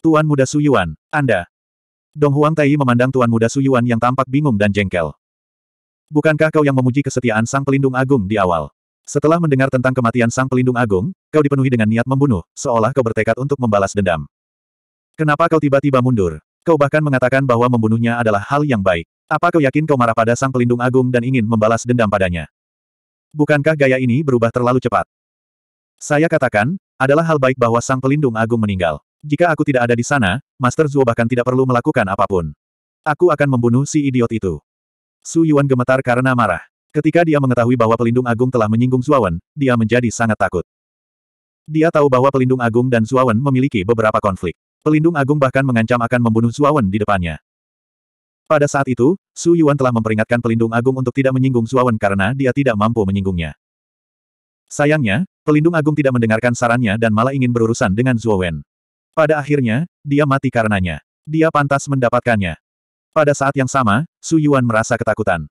Tuan Muda Suyuan, Anda. Dong Huang Tai memandang Tuan Muda Suyuan yang tampak bingung dan jengkel. Bukankah kau yang memuji kesetiaan Sang Pelindung Agung di awal? Setelah mendengar tentang kematian Sang Pelindung Agung, kau dipenuhi dengan niat membunuh, seolah kau bertekad untuk membalas dendam. Kenapa kau tiba-tiba mundur? Kau bahkan mengatakan bahwa membunuhnya adalah hal yang baik. Apa kau yakin kau marah pada Sang Pelindung Agung dan ingin membalas dendam padanya? Bukankah gaya ini berubah terlalu cepat? Saya katakan, adalah hal baik bahwa Sang Pelindung Agung meninggal. Jika aku tidak ada di sana, Master Zuo bahkan tidak perlu melakukan apapun. Aku akan membunuh si idiot itu. Su Yuan gemetar karena marah. Ketika dia mengetahui bahwa Pelindung Agung telah menyinggung Zuawan, dia menjadi sangat takut. Dia tahu bahwa Pelindung Agung dan Zuawan memiliki beberapa konflik. Pelindung Agung bahkan mengancam akan membunuh Zuawan di depannya. Pada saat itu, Su Yuan telah memperingatkan Pelindung Agung untuk tidak menyinggung Zuawan karena dia tidak mampu menyinggungnya. Sayangnya, Pelindung Agung tidak mendengarkan sarannya dan malah ingin berurusan dengan Wen. Pada akhirnya, dia mati karenanya. Dia pantas mendapatkannya. Pada saat yang sama, Su Yuan merasa ketakutan.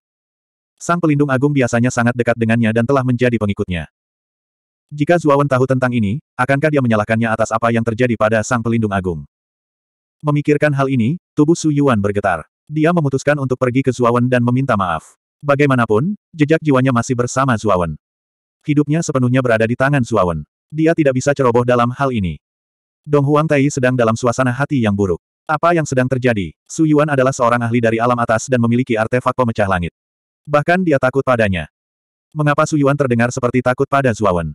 Sang pelindung agung biasanya sangat dekat dengannya dan telah menjadi pengikutnya. Jika Zuawan tahu tentang ini, akankah dia menyalahkannya atas apa yang terjadi pada sang pelindung agung? Memikirkan hal ini, tubuh Su Yuan bergetar. Dia memutuskan untuk pergi ke Zuawan dan meminta maaf. Bagaimanapun, jejak jiwanya masih bersama Zuawan. Hidupnya sepenuhnya berada di tangan Zuawan. Dia tidak bisa ceroboh dalam hal ini. Dong Huang Tai sedang dalam suasana hati yang buruk. Apa yang sedang terjadi? Su Yuan adalah seorang ahli dari alam atas dan memiliki artefak pemecah langit. Bahkan dia takut padanya. Mengapa Su Yuan terdengar seperti takut pada Zuawan?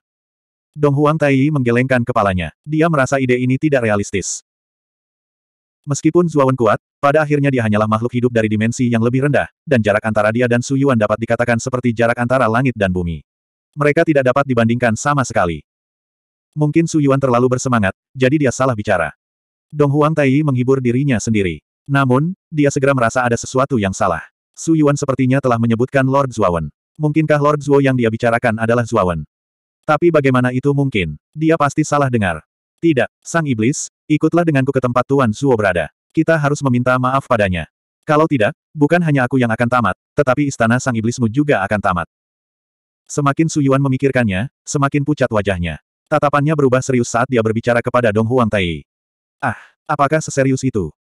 Dong Huang Tai menggelengkan kepalanya. Dia merasa ide ini tidak realistis. Meskipun Zuawan kuat, pada akhirnya dia hanyalah makhluk hidup dari dimensi yang lebih rendah, dan jarak antara dia dan Su Yuan dapat dikatakan seperti jarak antara langit dan bumi. Mereka tidak dapat dibandingkan sama sekali. Mungkin Su Yuan terlalu bersemangat, jadi dia salah bicara. Dong Huang Tai menghibur dirinya sendiri. Namun, dia segera merasa ada sesuatu yang salah. Su Yuan sepertinya telah menyebutkan Lord Zuawan. Mungkinkah Lord Zhuo yang dia bicarakan adalah Zuawan? Tapi bagaimana itu mungkin? Dia pasti salah dengar. Tidak, Sang Iblis, ikutlah denganku ke tempat Tuan Zhuo berada. Kita harus meminta maaf padanya. Kalau tidak, bukan hanya aku yang akan tamat, tetapi istana Sang Iblismu juga akan tamat. Semakin Su Yuan memikirkannya, semakin pucat wajahnya. Tatapannya berubah serius saat dia berbicara kepada Dong Huang Tai. Ah, apakah seserius itu?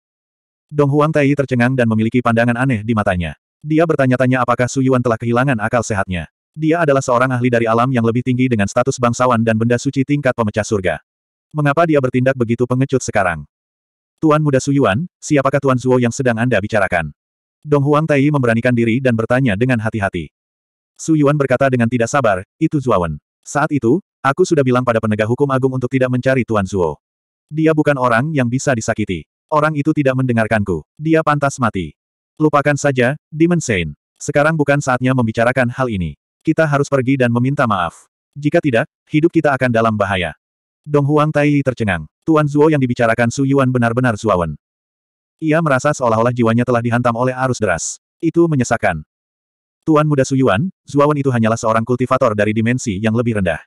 Dong Huang Tai tercengang dan memiliki pandangan aneh di matanya. Dia bertanya-tanya apakah Su Yuan telah kehilangan akal sehatnya. Dia adalah seorang ahli dari alam yang lebih tinggi dengan status bangsawan dan benda suci tingkat pemecah surga. Mengapa dia bertindak begitu pengecut sekarang? Tuan Muda Su Yuan, siapakah Tuan Zuo yang sedang Anda bicarakan? Dong Huang Tai memberanikan diri dan bertanya dengan hati-hati. Su Yuan berkata dengan tidak sabar, itu Wen. Saat itu, Aku sudah bilang pada penegak hukum agung untuk tidak mencari Tuan Zuo. Dia bukan orang yang bisa disakiti. Orang itu tidak mendengarkanku. Dia pantas mati. Lupakan saja, Demon Saint. Sekarang bukan saatnya membicarakan hal ini. Kita harus pergi dan meminta maaf. Jika tidak, hidup kita akan dalam bahaya. Dong Huang Tai tercengang. Tuan Zuo yang dibicarakan Su Yuan benar-benar Zuawan. Ia merasa seolah-olah jiwanya telah dihantam oleh arus deras. Itu menyesakkan. Tuan muda Su Yuan, Zuawan itu hanyalah seorang kultivator dari dimensi yang lebih rendah.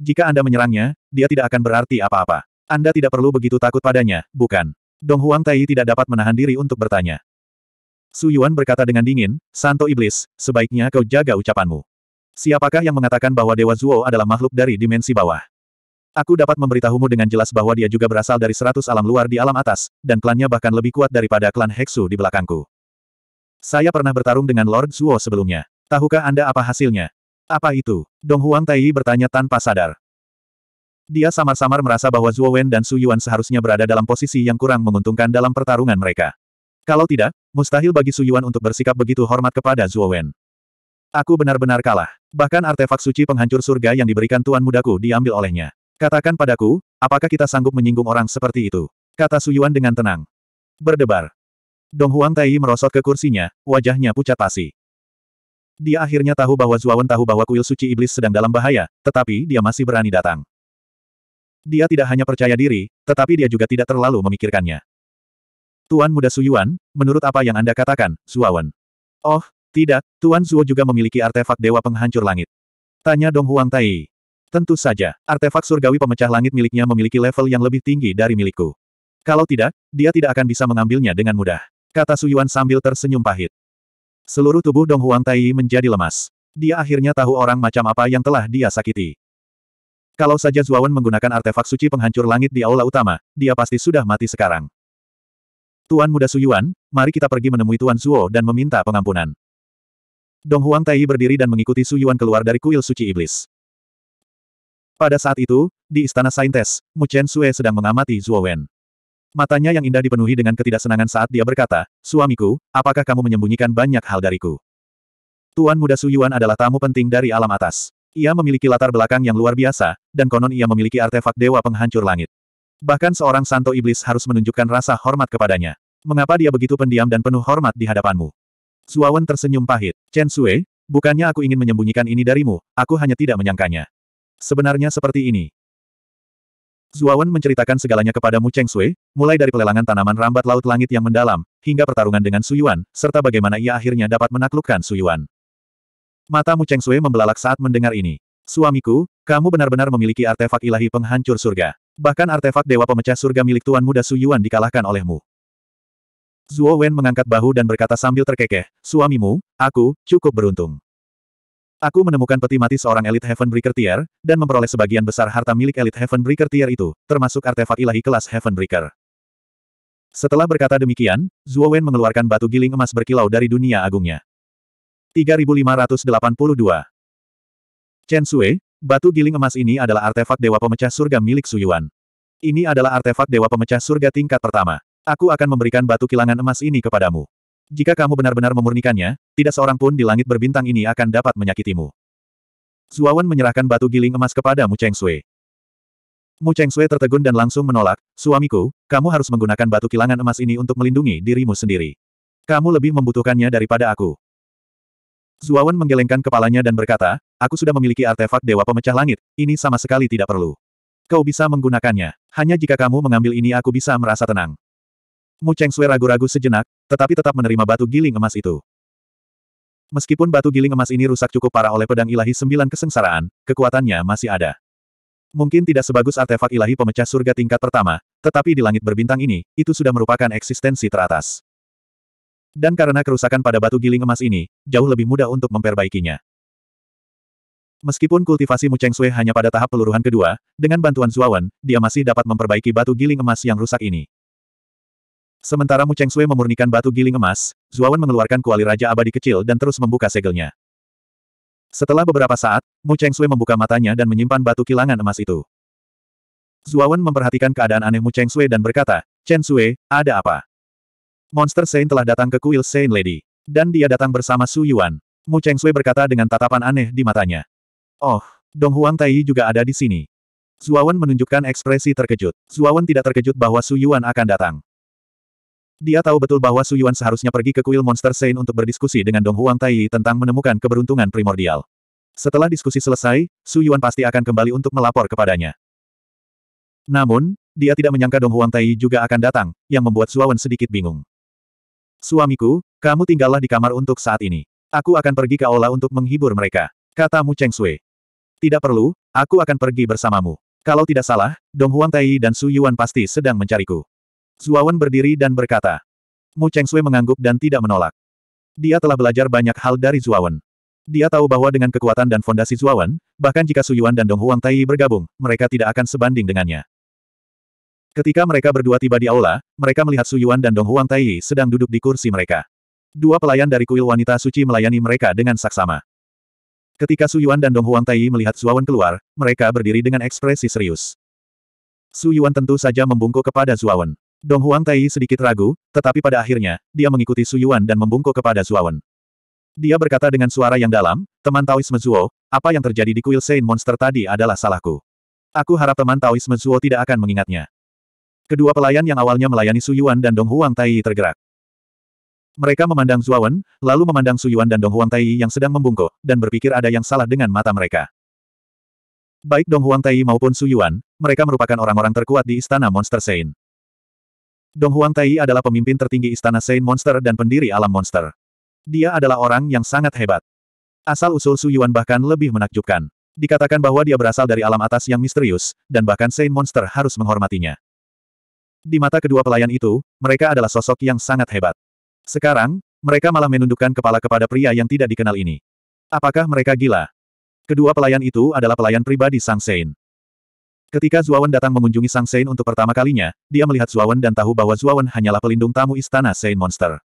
Jika Anda menyerangnya, dia tidak akan berarti apa-apa. Anda tidak perlu begitu takut padanya, bukan? Dong Huang Tai tidak dapat menahan diri untuk bertanya. Su Yuan berkata dengan dingin, Santo Iblis, sebaiknya kau jaga ucapanmu. Siapakah yang mengatakan bahwa Dewa Zuo adalah makhluk dari dimensi bawah? Aku dapat memberitahumu dengan jelas bahwa dia juga berasal dari seratus alam luar di alam atas, dan klannya bahkan lebih kuat daripada klan Heksu di belakangku. Saya pernah bertarung dengan Lord Zuo sebelumnya. Tahukah Anda apa hasilnya? Apa itu? Dong Huang Taiyi bertanya tanpa sadar. Dia samar-samar merasa bahwa Zhuo Wen dan Su Yuan seharusnya berada dalam posisi yang kurang menguntungkan dalam pertarungan mereka. Kalau tidak, mustahil bagi Su Yuan untuk bersikap begitu hormat kepada Zhuo Wen. Aku benar-benar kalah. Bahkan artefak suci penghancur surga yang diberikan tuan mudaku diambil olehnya. Katakan padaku, apakah kita sanggup menyinggung orang seperti itu? Kata Su Yuan dengan tenang. Berdebar. Dong Huang Tai merosot ke kursinya, wajahnya pucat pasi. Dia akhirnya tahu bahwa Zuawan tahu bahwa kuil suci iblis sedang dalam bahaya, tetapi dia masih berani datang. Dia tidak hanya percaya diri, tetapi dia juga tidak terlalu memikirkannya. Tuan Muda Suyuan, menurut apa yang Anda katakan, Zuawan? Oh, tidak, Tuan Zuo juga memiliki artefak Dewa Penghancur Langit. Tanya Dong Huang Tai. Tentu saja, artefak surgawi pemecah langit miliknya memiliki level yang lebih tinggi dari milikku. Kalau tidak, dia tidak akan bisa mengambilnya dengan mudah. Kata Suyuan sambil tersenyum pahit. Seluruh tubuh Dong Huang Tai menjadi lemas. Dia akhirnya tahu orang macam apa yang telah dia sakiti. Kalau saja Zuawan menggunakan artefak suci penghancur langit di aula utama, dia pasti sudah mati sekarang. Tuan Muda Suyuan, mari kita pergi menemui Tuan Zuo dan meminta pengampunan. Dong Huang Tai berdiri dan mengikuti Suyuan keluar dari kuil suci iblis. Pada saat itu, di Istana Saintes, Mu Chen Sue sedang mengamati Zuo Wen. Matanya yang indah dipenuhi dengan ketidaksenangan saat dia berkata, Suamiku, apakah kamu menyembunyikan banyak hal dariku? Tuan muda Suyuan adalah tamu penting dari alam atas. Ia memiliki latar belakang yang luar biasa, dan konon ia memiliki artefak dewa penghancur langit. Bahkan seorang santo iblis harus menunjukkan rasa hormat kepadanya. Mengapa dia begitu pendiam dan penuh hormat di hadapanmu? Suawan tersenyum pahit. Chen Sui, bukannya aku ingin menyembunyikan ini darimu, aku hanya tidak menyangkanya. Sebenarnya seperti ini, Zuawan menceritakan segalanya kepada Mu Cheng Sui, mulai dari pelelangan tanaman rambat laut langit yang mendalam, hingga pertarungan dengan Su Yuan, serta bagaimana ia akhirnya dapat menaklukkan Su Suyuan. Mu Cheng Sui membelalak saat mendengar ini. Suamiku, kamu benar-benar memiliki artefak ilahi penghancur surga. Bahkan artefak dewa pemecah surga milik Tuan Muda Su Yuan dikalahkan olehmu. Zuo Wen mengangkat bahu dan berkata sambil terkekeh, suamimu, aku, cukup beruntung. Aku menemukan peti mati seorang elit Heavenbreaker tier, dan memperoleh sebagian besar harta milik elit Heavenbreaker tier itu, termasuk artefak ilahi kelas Heavenbreaker. Setelah berkata demikian, Zhuo Wen mengeluarkan batu giling emas berkilau dari dunia agungnya. 3582 Chen Sui, batu giling emas ini adalah artefak Dewa Pemecah Surga milik Su Yuan. Ini adalah artefak Dewa Pemecah Surga tingkat pertama. Aku akan memberikan batu kilangan emas ini kepadamu. Jika kamu benar-benar memurnikannya, tidak seorang pun di langit berbintang ini akan dapat menyakitimu. Zuawan menyerahkan batu giling emas kepada Mu Cheng Sui. Mu Cheng Sui tertegun dan langsung menolak, Suamiku, kamu harus menggunakan batu kilangan emas ini untuk melindungi dirimu sendiri. Kamu lebih membutuhkannya daripada aku. Zuawan menggelengkan kepalanya dan berkata, Aku sudah memiliki artefak Dewa Pemecah Langit, ini sama sekali tidak perlu. Kau bisa menggunakannya. Hanya jika kamu mengambil ini aku bisa merasa tenang. Mu Cheng Sui ragu-ragu sejenak, tetapi tetap menerima batu giling emas itu. Meskipun batu giling emas ini rusak cukup parah oleh pedang ilahi sembilan kesengsaraan, kekuatannya masih ada. Mungkin tidak sebagus artefak ilahi pemecah surga tingkat pertama, tetapi di langit berbintang ini, itu sudah merupakan eksistensi teratas. Dan karena kerusakan pada batu giling emas ini, jauh lebih mudah untuk memperbaikinya. Meskipun kultivasi Mucheng Sui hanya pada tahap peluruhan kedua, dengan bantuan Zuawan, dia masih dapat memperbaiki batu giling emas yang rusak ini. Sementara Mu Cheng Sui memurnikan batu giling emas, Zuawan mengeluarkan kuali Raja Abadi kecil dan terus membuka segelnya. Setelah beberapa saat, Mu Cheng Sui membuka matanya dan menyimpan batu kilangan emas itu. Zuawan memperhatikan keadaan aneh Mu Cheng Sui dan berkata, Chen Sui, ada apa? Monster Sein telah datang ke kuil Sein Lady. Dan dia datang bersama Su Yuan. Mu Cheng Sui berkata dengan tatapan aneh di matanya. Oh, Dong Huang Tai juga ada di sini. Zuawan menunjukkan ekspresi terkejut. Zuawan tidak terkejut bahwa Su Yuan akan datang. Dia tahu betul bahwa Su Yuan seharusnya pergi ke kuil Monster Saint untuk berdiskusi dengan Dong Huang Tai tentang menemukan keberuntungan primordial. Setelah diskusi selesai, Su Yuan pasti akan kembali untuk melapor kepadanya. Namun, dia tidak menyangka Dong Huang Tai juga akan datang, yang membuat Suawan sedikit bingung. Suamiku, kamu tinggallah di kamar untuk saat ini. Aku akan pergi ke aula untuk menghibur mereka. Kata Mu Cheng Sui. Tidak perlu, aku akan pergi bersamamu. Kalau tidak salah, Dong Huang Tai dan Su Yuan pasti sedang mencariku. Zuawan berdiri dan berkata. Mu Cheng Sui mengangguk dan tidak menolak. Dia telah belajar banyak hal dari Zuawan. Dia tahu bahwa dengan kekuatan dan fondasi Zuawan, bahkan jika Su Yuan dan Dong Huang Tai bergabung, mereka tidak akan sebanding dengannya. Ketika mereka berdua tiba di aula, mereka melihat Su Yuan dan Dong Huang Tai sedang duduk di kursi mereka. Dua pelayan dari kuil wanita suci melayani mereka dengan saksama. Ketika Su Yuan dan Dong Huang Tai melihat Zuawan keluar, mereka berdiri dengan ekspresi serius. Su Yuan tentu saja membungkuk kepada Zuawan. Dong Huang Tai sedikit ragu, tetapi pada akhirnya, dia mengikuti Su Yuan dan membungkuk kepada Zuawan. Dia berkata dengan suara yang dalam, teman Taoisme Zuo, apa yang terjadi di kuil Saint Monster tadi adalah salahku. Aku harap teman Taoisme Zuo tidak akan mengingatnya. Kedua pelayan yang awalnya melayani Su Yuan dan Dong Huang Tai tergerak. Mereka memandang Zuawan, lalu memandang Su Yuan dan Dong Huang Tai yang sedang membungkuk, dan berpikir ada yang salah dengan mata mereka. Baik Dong Huang Tai maupun Su Yuan, mereka merupakan orang-orang terkuat di Istana Monster Saint. Dong Huang Tai adalah pemimpin tertinggi Istana Saint Monster dan pendiri alam monster. Dia adalah orang yang sangat hebat. Asal-usul Su Yuan bahkan lebih menakjubkan. Dikatakan bahwa dia berasal dari alam atas yang misterius, dan bahkan Saint Monster harus menghormatinya. Di mata kedua pelayan itu, mereka adalah sosok yang sangat hebat. Sekarang, mereka malah menundukkan kepala kepada pria yang tidak dikenal ini. Apakah mereka gila? Kedua pelayan itu adalah pelayan pribadi Sang Saint. Ketika Zuawan datang mengunjungi Sang Sein untuk pertama kalinya, dia melihat Zuawan dan tahu bahwa Zuawan hanyalah pelindung tamu istana Sein Monster.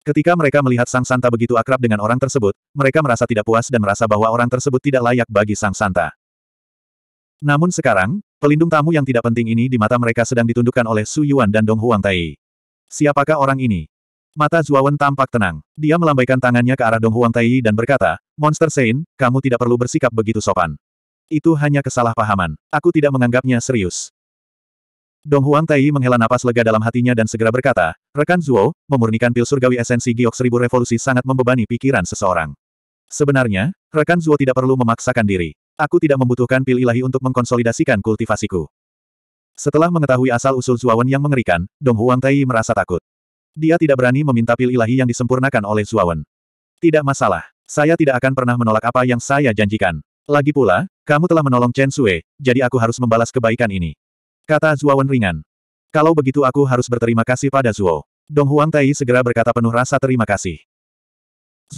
Ketika mereka melihat Sang Santa begitu akrab dengan orang tersebut, mereka merasa tidak puas dan merasa bahwa orang tersebut tidak layak bagi Sang Santa. Namun sekarang, pelindung tamu yang tidak penting ini di mata mereka sedang ditundukkan oleh Su Yuan dan Dong Huang Tai. Siapakah orang ini? Mata Zuawan tampak tenang. Dia melambaikan tangannya ke arah Dong Huang Tai dan berkata, Monster Sein, kamu tidak perlu bersikap begitu sopan. Itu hanya kesalahpahaman. Aku tidak menganggapnya serius. Dong Huang Tai menghela napas lega dalam hatinya dan segera berkata, Rekan Zuo, memurnikan pil surgawi esensi giok seribu revolusi sangat membebani pikiran seseorang. Sebenarnya, Rekan Zuo tidak perlu memaksakan diri. Aku tidak membutuhkan pil ilahi untuk mengkonsolidasikan kultivasiku. Setelah mengetahui asal-usul Zuawan yang mengerikan, Dong Huang Tai merasa takut. Dia tidak berani meminta pil ilahi yang disempurnakan oleh Zuawan. Tidak masalah, saya tidak akan pernah menolak apa yang saya janjikan. Lagi pula, kamu telah menolong Chen Sue, jadi aku harus membalas kebaikan ini. Kata Wen ringan. Kalau begitu aku harus berterima kasih pada Zuo. Dong Huang Tai segera berkata penuh rasa terima kasih.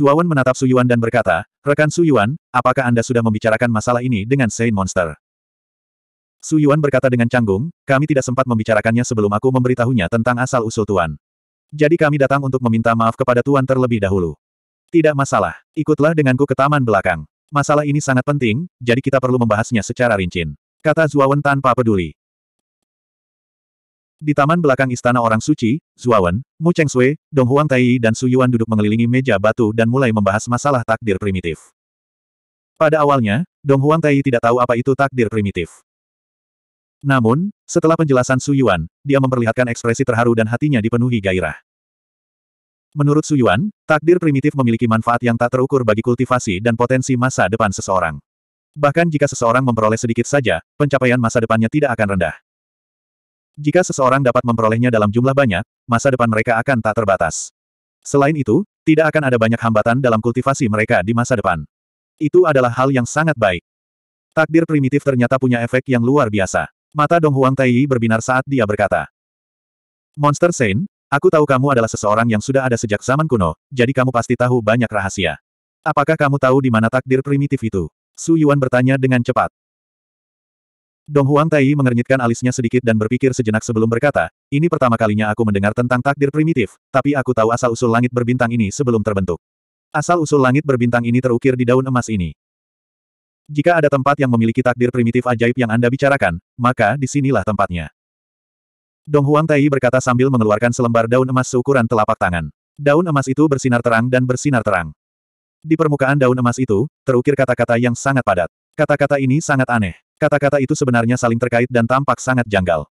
Wen menatap Su Yuan dan berkata, Rekan Su Yuan, apakah Anda sudah membicarakan masalah ini dengan Saint Monster? Su Yuan berkata dengan canggung, kami tidak sempat membicarakannya sebelum aku memberitahunya tentang asal-usul Tuan. Jadi kami datang untuk meminta maaf kepada Tuan terlebih dahulu. Tidak masalah, ikutlah denganku ke taman belakang. Masalah ini sangat penting, jadi kita perlu membahasnya secara rinci. Kata Zuawan tanpa peduli. Di taman belakang istana orang suci, Zuawan, Mu Cheng Sui, Dong Huang Tai dan Su Yuan duduk mengelilingi meja batu dan mulai membahas masalah takdir primitif. Pada awalnya, Dong Huang Tai tidak tahu apa itu takdir primitif. Namun, setelah penjelasan Su Yuan, dia memperlihatkan ekspresi terharu dan hatinya dipenuhi gairah. Menurut Su Yuan, takdir primitif memiliki manfaat yang tak terukur bagi kultivasi dan potensi masa depan seseorang. Bahkan jika seseorang memperoleh sedikit saja, pencapaian masa depannya tidak akan rendah. Jika seseorang dapat memperolehnya dalam jumlah banyak, masa depan mereka akan tak terbatas. Selain itu, tidak akan ada banyak hambatan dalam kultivasi mereka di masa depan. Itu adalah hal yang sangat baik. Takdir primitif ternyata punya efek yang luar biasa. Mata Dong Huang Taiyi berbinar saat dia berkata. Monster Saint, Aku tahu kamu adalah seseorang yang sudah ada sejak zaman kuno, jadi kamu pasti tahu banyak rahasia. Apakah kamu tahu di mana takdir primitif itu? Su Yuan bertanya dengan cepat. Dong Huang Tai mengernyitkan alisnya sedikit dan berpikir sejenak sebelum berkata, ini pertama kalinya aku mendengar tentang takdir primitif, tapi aku tahu asal-usul langit berbintang ini sebelum terbentuk. Asal-usul langit berbintang ini terukir di daun emas ini. Jika ada tempat yang memiliki takdir primitif ajaib yang Anda bicarakan, maka disinilah tempatnya. Dong Huang Tai berkata sambil mengeluarkan selembar daun emas seukuran telapak tangan. Daun emas itu bersinar terang dan bersinar terang. Di permukaan daun emas itu, terukir kata-kata yang sangat padat. Kata-kata ini sangat aneh. Kata-kata itu sebenarnya saling terkait dan tampak sangat janggal.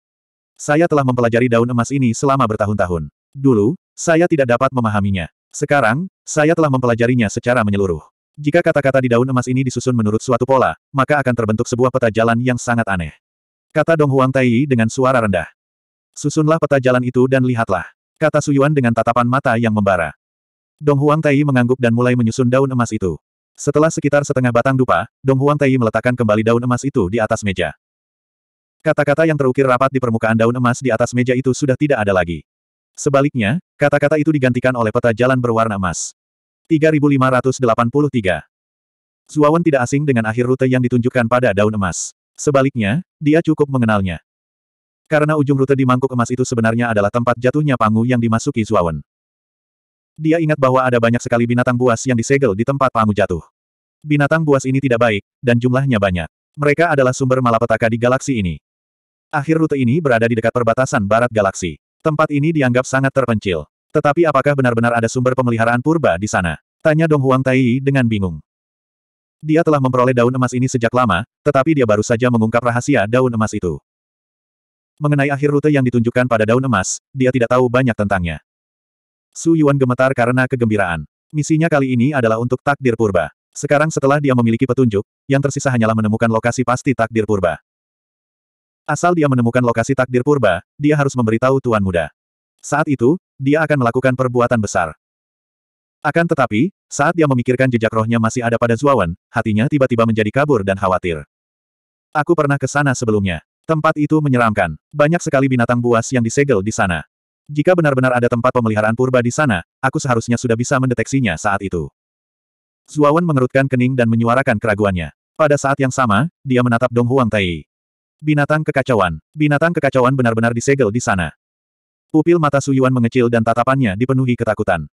Saya telah mempelajari daun emas ini selama bertahun-tahun. Dulu, saya tidak dapat memahaminya. Sekarang, saya telah mempelajarinya secara menyeluruh. Jika kata-kata di daun emas ini disusun menurut suatu pola, maka akan terbentuk sebuah peta jalan yang sangat aneh. Kata Dong Huang Tai dengan suara rendah. Susunlah peta jalan itu dan lihatlah. Kata Suyuan dengan tatapan mata yang membara. Dong Huang Tai mengangguk dan mulai menyusun daun emas itu. Setelah sekitar setengah batang dupa, Dong Huang Tai meletakkan kembali daun emas itu di atas meja. Kata-kata yang terukir rapat di permukaan daun emas di atas meja itu sudah tidak ada lagi. Sebaliknya, kata-kata itu digantikan oleh peta jalan berwarna emas. 3583. Zuawan tidak asing dengan akhir rute yang ditunjukkan pada daun emas. Sebaliknya, dia cukup mengenalnya. Karena ujung rute di mangkuk emas itu sebenarnya adalah tempat jatuhnya Pangu yang dimasuki Zuawan. Dia ingat bahwa ada banyak sekali binatang buas yang disegel di tempat Pangu jatuh. Binatang buas ini tidak baik, dan jumlahnya banyak. Mereka adalah sumber malapetaka di galaksi ini. Akhir rute ini berada di dekat perbatasan barat galaksi. Tempat ini dianggap sangat terpencil. Tetapi apakah benar-benar ada sumber pemeliharaan purba di sana? Tanya Dong Huang Tai dengan bingung. Dia telah memperoleh daun emas ini sejak lama, tetapi dia baru saja mengungkap rahasia daun emas itu. Mengenai akhir rute yang ditunjukkan pada daun emas, dia tidak tahu banyak tentangnya. Su Yuan gemetar karena kegembiraan. Misinya kali ini adalah untuk takdir purba. Sekarang setelah dia memiliki petunjuk, yang tersisa hanyalah menemukan lokasi pasti takdir purba. Asal dia menemukan lokasi takdir purba, dia harus memberitahu Tuan Muda. Saat itu, dia akan melakukan perbuatan besar. Akan tetapi, saat dia memikirkan jejak rohnya masih ada pada Zuawan, hatinya tiba-tiba menjadi kabur dan khawatir. Aku pernah ke sana sebelumnya. Tempat itu menyeramkan. Banyak sekali binatang buas yang disegel di sana. Jika benar-benar ada tempat pemeliharaan purba di sana, aku seharusnya sudah bisa mendeteksinya saat itu. Zuawan mengerutkan kening dan menyuarakan keraguannya. Pada saat yang sama, dia menatap Dong Huang Tai. Binatang kekacauan. Binatang kekacauan benar-benar disegel di sana. Pupil mata Suyuan mengecil dan tatapannya dipenuhi ketakutan.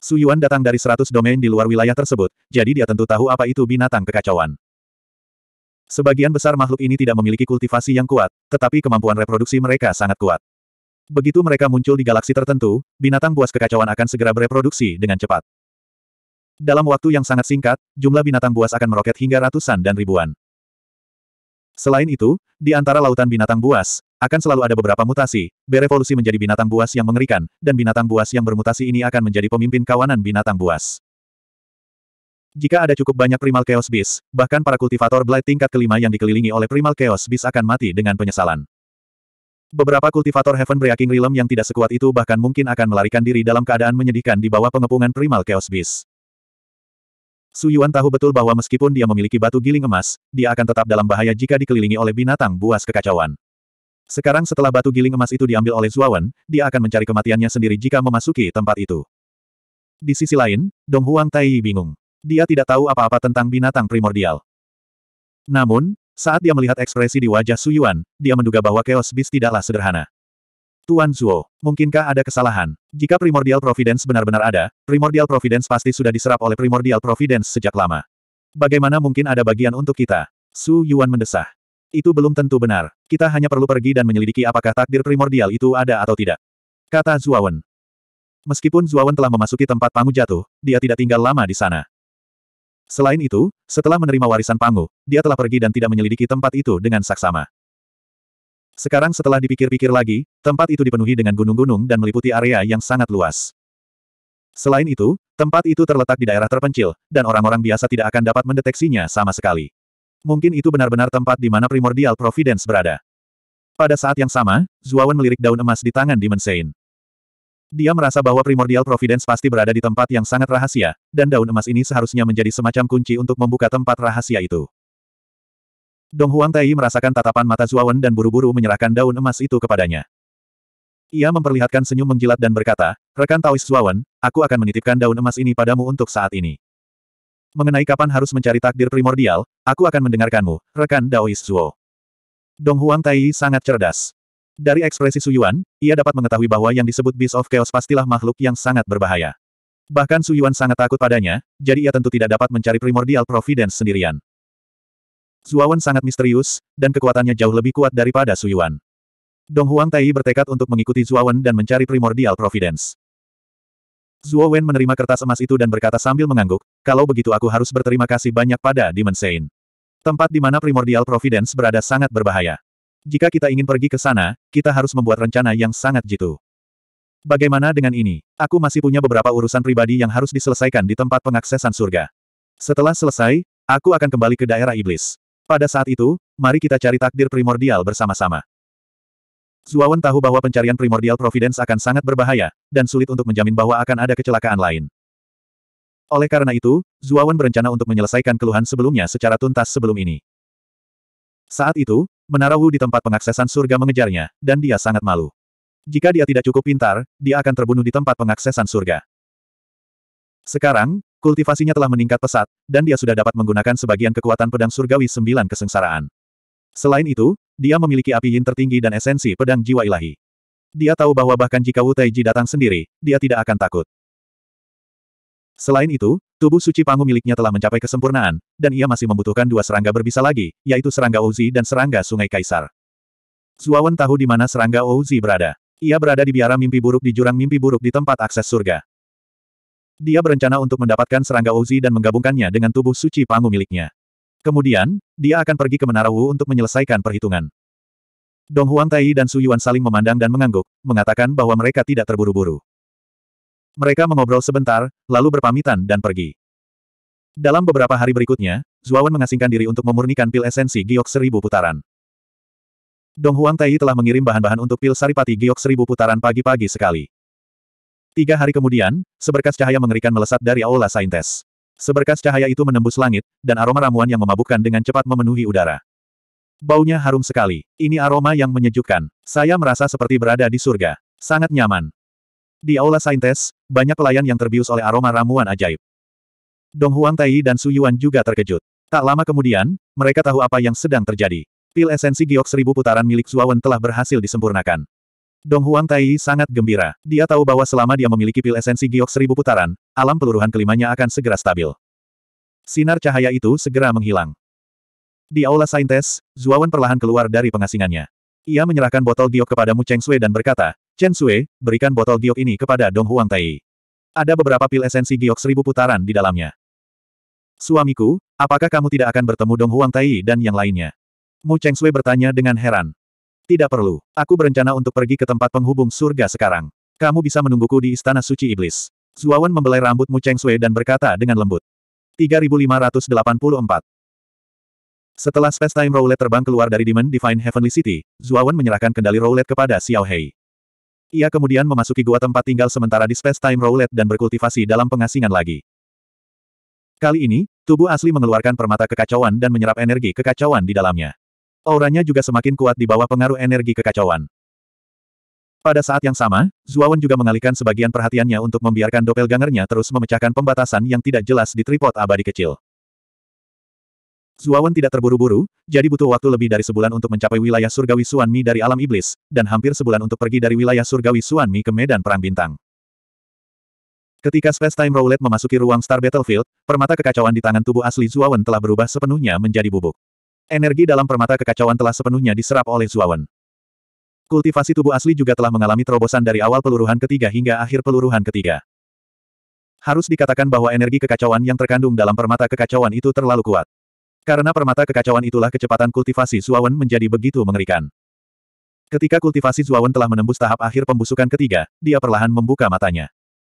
Suyuan datang dari seratus domain di luar wilayah tersebut, jadi dia tentu tahu apa itu binatang kekacauan. Sebagian besar makhluk ini tidak memiliki kultivasi yang kuat, tetapi kemampuan reproduksi mereka sangat kuat. Begitu mereka muncul di galaksi tertentu, binatang buas kekacauan akan segera bereproduksi dengan cepat. Dalam waktu yang sangat singkat, jumlah binatang buas akan meroket hingga ratusan dan ribuan. Selain itu, di antara lautan binatang buas, akan selalu ada beberapa mutasi, berevolusi menjadi binatang buas yang mengerikan, dan binatang buas yang bermutasi ini akan menjadi pemimpin kawanan binatang buas. Jika ada cukup banyak primal chaos beast, bahkan para kultivator Blight tingkat kelima yang dikelilingi oleh primal chaos beast akan mati dengan penyesalan. Beberapa kultivator Heaven Breaking Realm yang tidak sekuat itu bahkan mungkin akan melarikan diri dalam keadaan menyedihkan di bawah pengepungan primal chaos beast. Su Yuan tahu betul bahwa meskipun dia memiliki batu giling emas, dia akan tetap dalam bahaya jika dikelilingi oleh binatang buas kekacauan. Sekarang setelah batu giling emas itu diambil oleh Zuawan, dia akan mencari kematiannya sendiri jika memasuki tempat itu. Di sisi lain, Dong Huang Tai bingung dia tidak tahu apa-apa tentang binatang primordial. Namun, saat dia melihat ekspresi di wajah Su Yuan, dia menduga bahwa Chaos Beast tidaklah sederhana. Tuan Zuo, mungkinkah ada kesalahan? Jika Primordial Providence benar-benar ada, Primordial Providence pasti sudah diserap oleh Primordial Providence sejak lama. Bagaimana mungkin ada bagian untuk kita? Su Yuan mendesah. Itu belum tentu benar. Kita hanya perlu pergi dan menyelidiki apakah takdir primordial itu ada atau tidak. Kata Zuawan. Meskipun Zuawan telah memasuki tempat Pangu jatuh, dia tidak tinggal lama di sana. Selain itu, setelah menerima warisan Pangu, dia telah pergi dan tidak menyelidiki tempat itu dengan saksama. Sekarang setelah dipikir-pikir lagi, tempat itu dipenuhi dengan gunung-gunung dan meliputi area yang sangat luas. Selain itu, tempat itu terletak di daerah terpencil, dan orang-orang biasa tidak akan dapat mendeteksinya sama sekali. Mungkin itu benar-benar tempat di mana primordial Providence berada. Pada saat yang sama, Zuawan melirik daun emas di tangan Demon dia merasa bahwa primordial providence pasti berada di tempat yang sangat rahasia, dan daun emas ini seharusnya menjadi semacam kunci untuk membuka tempat rahasia itu. Dong Huang Tai merasakan tatapan mata Zuawan dan buru-buru menyerahkan daun emas itu kepadanya. Ia memperlihatkan senyum menjilat dan berkata, Rekan Taois Zuawan, aku akan menitipkan daun emas ini padamu untuk saat ini. Mengenai kapan harus mencari takdir primordial, aku akan mendengarkanmu, Rekan Daois Zuo. Dong Huang Tai sangat cerdas. Dari ekspresi Su Yuan, ia dapat mengetahui bahwa yang disebut Beast of Chaos pastilah makhluk yang sangat berbahaya. Bahkan Su Yuan sangat takut padanya, jadi ia tentu tidak dapat mencari primordial providence sendirian. Zuawan sangat misterius, dan kekuatannya jauh lebih kuat daripada Suyuan. Dong Huang Tai bertekad untuk mengikuti Zuawan dan mencari primordial providence. Zuo Wen menerima kertas emas itu dan berkata sambil mengangguk, kalau begitu aku harus berterima kasih banyak pada Demon Sein. Tempat di mana primordial providence berada sangat berbahaya. Jika kita ingin pergi ke sana, kita harus membuat rencana yang sangat jitu. Bagaimana dengan ini? Aku masih punya beberapa urusan pribadi yang harus diselesaikan di tempat pengaksesan surga. Setelah selesai, aku akan kembali ke daerah iblis. Pada saat itu, mari kita cari takdir primordial bersama-sama. Zuawan tahu bahwa pencarian primordial Providence akan sangat berbahaya, dan sulit untuk menjamin bahwa akan ada kecelakaan lain. Oleh karena itu, Zuawan berencana untuk menyelesaikan keluhan sebelumnya secara tuntas sebelum ini. Saat itu, Menara Wu di tempat pengaksesan surga mengejarnya, dan dia sangat malu. Jika dia tidak cukup pintar, dia akan terbunuh di tempat pengaksesan surga. Sekarang, kultivasinya telah meningkat pesat, dan dia sudah dapat menggunakan sebagian kekuatan pedang surgawi sembilan kesengsaraan. Selain itu, dia memiliki api yin tertinggi dan esensi pedang jiwa ilahi. Dia tahu bahwa bahkan jika Wu Taiji datang sendiri, dia tidak akan takut. Selain itu, Tubuh suci Pangu miliknya telah mencapai kesempurnaan, dan ia masih membutuhkan dua serangga berbisa lagi, yaitu serangga Ouzi dan serangga Sungai Kaisar. Zuawan tahu di mana serangga Ouzi berada. Ia berada di biara mimpi buruk di jurang mimpi buruk di tempat akses surga. Dia berencana untuk mendapatkan serangga Ouzi dan menggabungkannya dengan tubuh suci Pangu miliknya. Kemudian, dia akan pergi ke Menara Wu untuk menyelesaikan perhitungan. Dong Huang Tai dan Su Yuan saling memandang dan mengangguk, mengatakan bahwa mereka tidak terburu-buru. Mereka mengobrol sebentar, lalu berpamitan dan pergi. Dalam beberapa hari berikutnya, Zuawan mengasingkan diri untuk memurnikan pil esensi giok seribu putaran. Dong Huang Tai telah mengirim bahan-bahan untuk pil saripati giok seribu putaran pagi-pagi sekali. Tiga hari kemudian, seberkas cahaya mengerikan melesat dari aula saintes. Seberkas cahaya itu menembus langit, dan aroma ramuan yang memabukkan dengan cepat memenuhi udara. Baunya harum sekali. Ini aroma yang menyejukkan. Saya merasa seperti berada di surga. Sangat nyaman. Di aula saintes, banyak pelayan yang terbius oleh aroma ramuan ajaib. Dong Huang Tai dan Su Yuan juga terkejut. Tak lama kemudian, mereka tahu apa yang sedang terjadi. Pil esensi giok seribu putaran milik Zuawan telah berhasil disempurnakan. Dong Huang Tai sangat gembira. Dia tahu bahwa selama dia memiliki pil esensi giok seribu putaran, alam peluruhan kelimanya akan segera stabil. Sinar cahaya itu segera menghilang. Di aula saintes, Zuawan perlahan keluar dari pengasingannya. Ia menyerahkan botol giok kepada Mu Cheng Sui dan berkata, Chen Sui, berikan botol giok ini kepada Dong Huang Tai. Ada beberapa pil esensi giok seribu putaran di dalamnya. Suamiku, apakah kamu tidak akan bertemu Dong Huang Tai dan yang lainnya? Mu Cheng Sui bertanya dengan heran. Tidak perlu, aku berencana untuk pergi ke tempat penghubung surga sekarang. Kamu bisa menungguku di Istana Suci Iblis. Zuawan membelai rambut Mu Cheng Sui dan berkata dengan lembut. 3584 Setelah Space Time Roulette terbang keluar dari Demon Divine Heavenly City, Zuawan menyerahkan kendali roulette kepada Xiao Hei. Ia kemudian memasuki gua tempat tinggal sementara di Space Time Roulette dan berkultivasi dalam pengasingan lagi. Kali ini, tubuh asli mengeluarkan permata kekacauan dan menyerap energi kekacauan di dalamnya. Auranya juga semakin kuat di bawah pengaruh energi kekacauan. Pada saat yang sama, Zuawan juga mengalihkan sebagian perhatiannya untuk membiarkan Gangernya terus memecahkan pembatasan yang tidak jelas di tripod abadi kecil. Zuawan tidak terburu-buru, jadi butuh waktu lebih dari sebulan untuk mencapai wilayah surgawi Suanmi dari alam iblis, dan hampir sebulan untuk pergi dari wilayah surgawi Suanmi ke medan perang bintang. Ketika Space Time Roulette memasuki ruang Star Battlefield, permata kekacauan di tangan tubuh asli Zuawan telah berubah sepenuhnya menjadi bubuk. Energi dalam permata kekacauan telah sepenuhnya diserap oleh Zuawan. Kultivasi tubuh asli juga telah mengalami terobosan dari awal peluruhan ketiga hingga akhir peluruhan ketiga. Harus dikatakan bahwa energi kekacauan yang terkandung dalam permata kekacauan itu terlalu kuat. Karena permata kekacauan itulah kecepatan kultivasi Zuawan menjadi begitu mengerikan. Ketika kultivasi Zuawan telah menembus tahap akhir pembusukan ketiga, dia perlahan membuka matanya.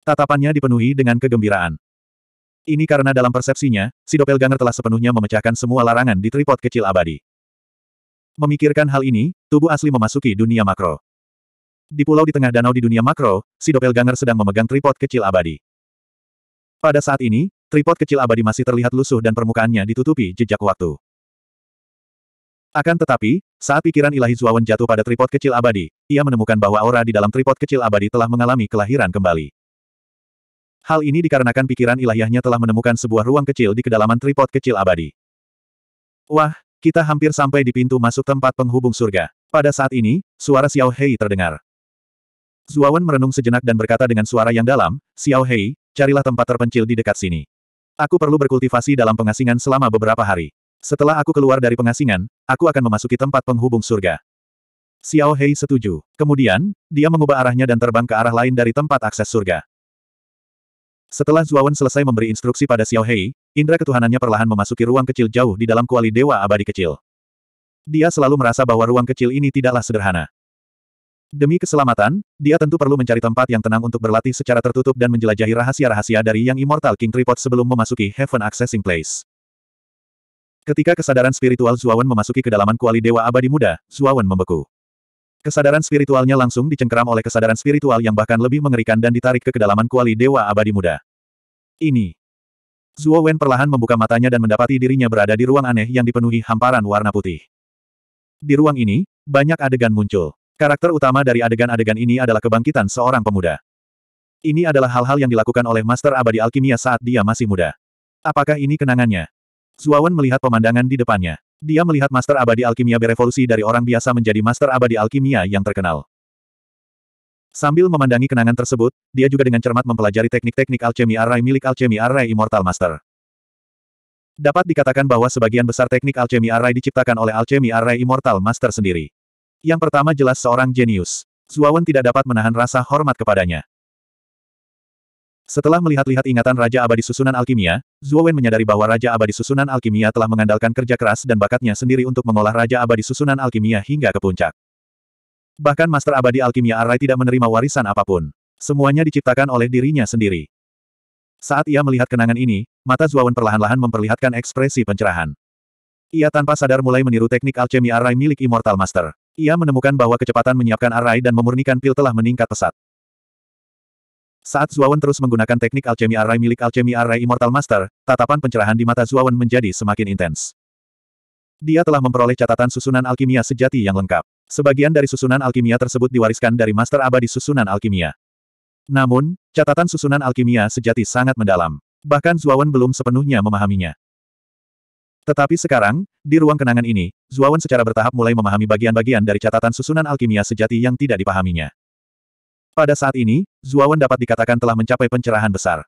Tatapannya dipenuhi dengan kegembiraan. Ini karena dalam persepsinya, si Doppelganger telah sepenuhnya memecahkan semua larangan di tripod kecil abadi. Memikirkan hal ini, tubuh asli memasuki dunia makro. Di pulau di tengah danau di dunia makro, si Doppelganger sedang memegang tripod kecil abadi. Pada saat ini, Tripod kecil abadi masih terlihat lusuh dan permukaannya ditutupi jejak waktu. Akan tetapi, saat pikiran ilahi Zuawan jatuh pada tripod kecil abadi, ia menemukan bahwa aura di dalam tripod kecil abadi telah mengalami kelahiran kembali. Hal ini dikarenakan pikiran ilahiyahnya telah menemukan sebuah ruang kecil di kedalaman tripod kecil abadi. Wah, kita hampir sampai di pintu masuk tempat penghubung surga. Pada saat ini, suara Xiao Hei terdengar. Zuawan merenung sejenak dan berkata dengan suara yang dalam, Xiao Hei, carilah tempat terpencil di dekat sini. Aku perlu berkultivasi dalam pengasingan selama beberapa hari. Setelah aku keluar dari pengasingan, aku akan memasuki tempat penghubung surga. Xiao Hei setuju. Kemudian, dia mengubah arahnya dan terbang ke arah lain dari tempat akses surga. Setelah Zuawan selesai memberi instruksi pada Xiao Hei, indera ketuhanannya perlahan memasuki ruang kecil jauh di dalam kuali dewa abadi kecil. Dia selalu merasa bahwa ruang kecil ini tidaklah sederhana. Demi keselamatan, dia tentu perlu mencari tempat yang tenang untuk berlatih secara tertutup dan menjelajahi rahasia-rahasia dari Yang Immortal King Tripod sebelum memasuki Heaven Accessing Place. Ketika kesadaran spiritual Zuawan memasuki kedalaman kuali Dewa Abadi Muda, Zuawan membeku. Kesadaran spiritualnya langsung dicengkeram oleh kesadaran spiritual yang bahkan lebih mengerikan dan ditarik ke kedalaman kuali Dewa Abadi Muda. Ini. Zuo perlahan membuka matanya dan mendapati dirinya berada di ruang aneh yang dipenuhi hamparan warna putih. Di ruang ini, banyak adegan muncul. Karakter utama dari adegan-adegan ini adalah kebangkitan seorang pemuda. Ini adalah hal-hal yang dilakukan oleh Master Abadi Alkimia saat dia masih muda. Apakah ini kenangannya? Zuawan melihat pemandangan di depannya. Dia melihat Master Abadi Alkimia berevolusi dari orang biasa menjadi Master Abadi Alkimia yang terkenal. Sambil memandangi kenangan tersebut, dia juga dengan cermat mempelajari teknik-teknik alchemy array milik alchemy array Immortal Master. Dapat dikatakan bahwa sebagian besar teknik alchemy array diciptakan oleh alchemy array Immortal Master sendiri. Yang pertama jelas seorang jenius. Zuawan tidak dapat menahan rasa hormat kepadanya. Setelah melihat-lihat ingatan Raja Abadi Susunan Alkimia, Zuowen menyadari bahwa Raja Abadi Susunan Alkimia telah mengandalkan kerja keras dan bakatnya sendiri untuk mengolah Raja Abadi Susunan Alkimia hingga ke puncak. Bahkan Master Abadi Alkimia Arai tidak menerima warisan apapun. Semuanya diciptakan oleh dirinya sendiri. Saat ia melihat kenangan ini, mata Zuowen perlahan-lahan memperlihatkan ekspresi pencerahan. Ia tanpa sadar mulai meniru teknik alchemy Arai milik Immortal Master. Ia menemukan bahwa kecepatan menyiapkan arai dan memurnikan pil telah meningkat pesat. Saat Zuawan terus menggunakan teknik alchemy arai milik alchemy arai Immortal Master, tatapan pencerahan di mata Zuawan menjadi semakin intens. Dia telah memperoleh catatan susunan alkimia sejati yang lengkap. Sebagian dari susunan alkimia tersebut diwariskan dari Master Abadi Susunan Alkimia. Namun, catatan susunan alkimia sejati sangat mendalam. Bahkan Zuawan belum sepenuhnya memahaminya. Tetapi sekarang, di ruang kenangan ini, Zuawan secara bertahap mulai memahami bagian-bagian dari catatan susunan alkimia sejati yang tidak dipahaminya. Pada saat ini, Zuawan dapat dikatakan telah mencapai pencerahan besar.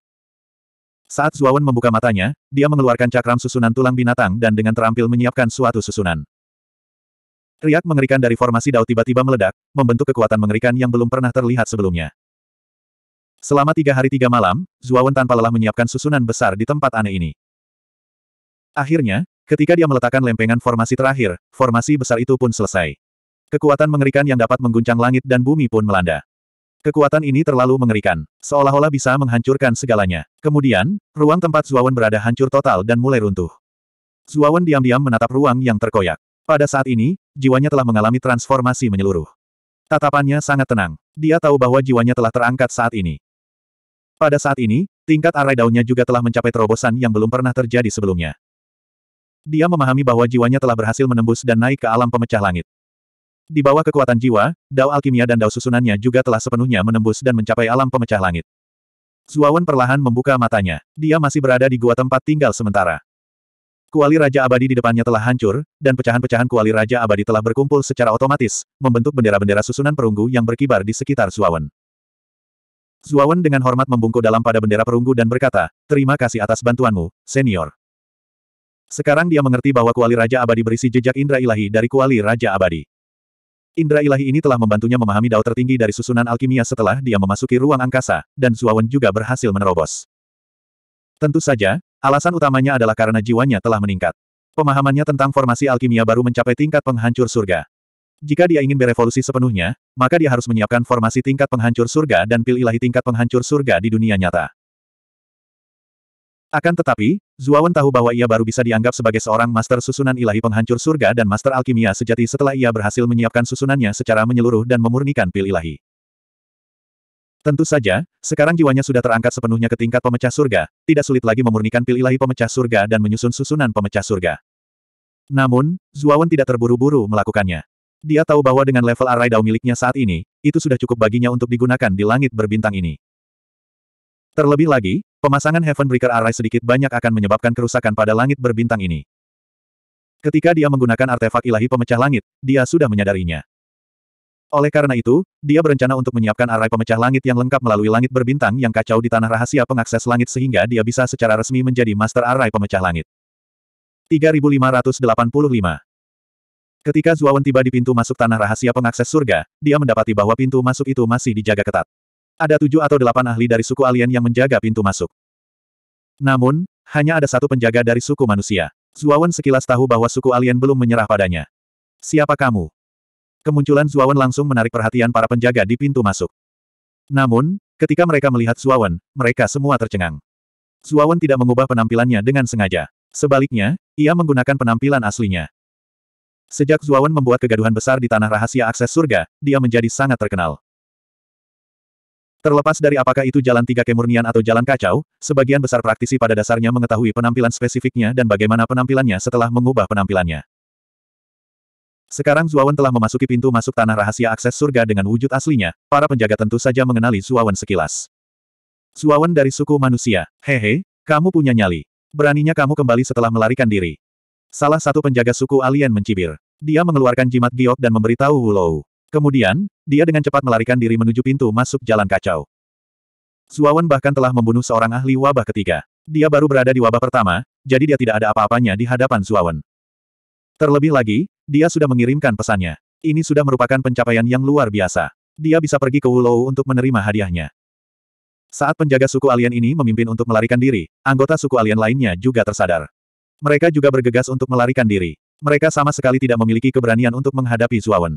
Saat Zuawan membuka matanya, dia mengeluarkan cakram susunan tulang binatang dan dengan terampil menyiapkan suatu susunan. Riak mengerikan dari formasi dao tiba-tiba meledak, membentuk kekuatan mengerikan yang belum pernah terlihat sebelumnya. Selama tiga hari tiga malam, Zuawan tanpa lelah menyiapkan susunan besar di tempat aneh ini. Akhirnya, Ketika dia meletakkan lempengan formasi terakhir, formasi besar itu pun selesai. Kekuatan mengerikan yang dapat mengguncang langit dan bumi pun melanda. Kekuatan ini terlalu mengerikan, seolah-olah bisa menghancurkan segalanya. Kemudian, ruang tempat Zuawan berada hancur total dan mulai runtuh. Zuawan diam-diam menatap ruang yang terkoyak. Pada saat ini, jiwanya telah mengalami transformasi menyeluruh. Tatapannya sangat tenang. Dia tahu bahwa jiwanya telah terangkat saat ini. Pada saat ini, tingkat arai daunnya juga telah mencapai terobosan yang belum pernah terjadi sebelumnya. Dia memahami bahwa jiwanya telah berhasil menembus dan naik ke alam pemecah langit. Di bawah kekuatan jiwa, dao alkimia dan dao susunannya juga telah sepenuhnya menembus dan mencapai alam pemecah langit. Zuawan perlahan membuka matanya. Dia masih berada di gua tempat tinggal sementara. Kuali Raja Abadi di depannya telah hancur, dan pecahan-pecahan kuali Raja Abadi telah berkumpul secara otomatis, membentuk bendera-bendera susunan perunggu yang berkibar di sekitar Zuawan. Zuawan dengan hormat membungkuk dalam pada bendera perunggu dan berkata, Terima kasih atas bantuanmu, senior. Sekarang dia mengerti bahwa kuali Raja Abadi berisi jejak indra ilahi dari kuali Raja Abadi. Indra ilahi ini telah membantunya memahami dao tertinggi dari susunan alkimia setelah dia memasuki ruang angkasa, dan Zuawan juga berhasil menerobos. Tentu saja, alasan utamanya adalah karena jiwanya telah meningkat. Pemahamannya tentang formasi alkimia baru mencapai tingkat penghancur surga. Jika dia ingin berevolusi sepenuhnya, maka dia harus menyiapkan formasi tingkat penghancur surga dan pil ilahi tingkat penghancur surga di dunia nyata. Akan tetapi, Zuawan tahu bahwa ia baru bisa dianggap sebagai seorang master susunan ilahi penghancur surga dan master alkimia sejati setelah ia berhasil menyiapkan susunannya secara menyeluruh dan memurnikan pil ilahi. Tentu saja, sekarang jiwanya sudah terangkat sepenuhnya ke tingkat pemecah surga, tidak sulit lagi memurnikan pil ilahi pemecah surga dan menyusun susunan pemecah surga. Namun, Zuawan tidak terburu-buru melakukannya. Dia tahu bahwa dengan level arai dao miliknya saat ini, itu sudah cukup baginya untuk digunakan di langit berbintang ini. Terlebih lagi, pemasangan Heaven Breaker Array sedikit banyak akan menyebabkan kerusakan pada langit berbintang ini. Ketika dia menggunakan artefak ilahi pemecah langit, dia sudah menyadarinya. Oleh karena itu, dia berencana untuk menyiapkan array pemecah langit yang lengkap melalui langit berbintang yang kacau di tanah rahasia pengakses langit sehingga dia bisa secara resmi menjadi master array pemecah langit. 3585 Ketika Zuawan tiba di pintu masuk tanah rahasia pengakses surga, dia mendapati bahwa pintu masuk itu masih dijaga ketat. Ada tujuh atau delapan ahli dari suku alien yang menjaga pintu masuk. Namun, hanya ada satu penjaga dari suku manusia. Zuawan sekilas tahu bahwa suku alien belum menyerah padanya. Siapa kamu? Kemunculan Zuawan langsung menarik perhatian para penjaga di pintu masuk. Namun, ketika mereka melihat Zuawan, mereka semua tercengang. Zuawan tidak mengubah penampilannya dengan sengaja. Sebaliknya, ia menggunakan penampilan aslinya. Sejak Zuawan membuat kegaduhan besar di tanah rahasia akses surga, dia menjadi sangat terkenal. Terlepas dari apakah itu jalan tiga kemurnian atau jalan kacau, sebagian besar praktisi pada dasarnya mengetahui penampilan spesifiknya dan bagaimana penampilannya setelah mengubah penampilannya. Sekarang Zuawan telah memasuki pintu masuk tanah rahasia akses surga dengan wujud aslinya, para penjaga tentu saja mengenali Zuawan sekilas. Zuawan dari suku manusia, hehe, kamu punya nyali. Beraninya kamu kembali setelah melarikan diri. Salah satu penjaga suku alien mencibir. Dia mengeluarkan jimat giok dan memberitahu Wulou. Kemudian, dia dengan cepat melarikan diri menuju pintu masuk jalan kacau. Zuawan bahkan telah membunuh seorang ahli wabah ketiga. Dia baru berada di wabah pertama, jadi dia tidak ada apa-apanya di hadapan Zuawan. Terlebih lagi, dia sudah mengirimkan pesannya. Ini sudah merupakan pencapaian yang luar biasa. Dia bisa pergi ke Wulou untuk menerima hadiahnya. Saat penjaga suku alien ini memimpin untuk melarikan diri, anggota suku alien lainnya juga tersadar. Mereka juga bergegas untuk melarikan diri. Mereka sama sekali tidak memiliki keberanian untuk menghadapi Zuawan.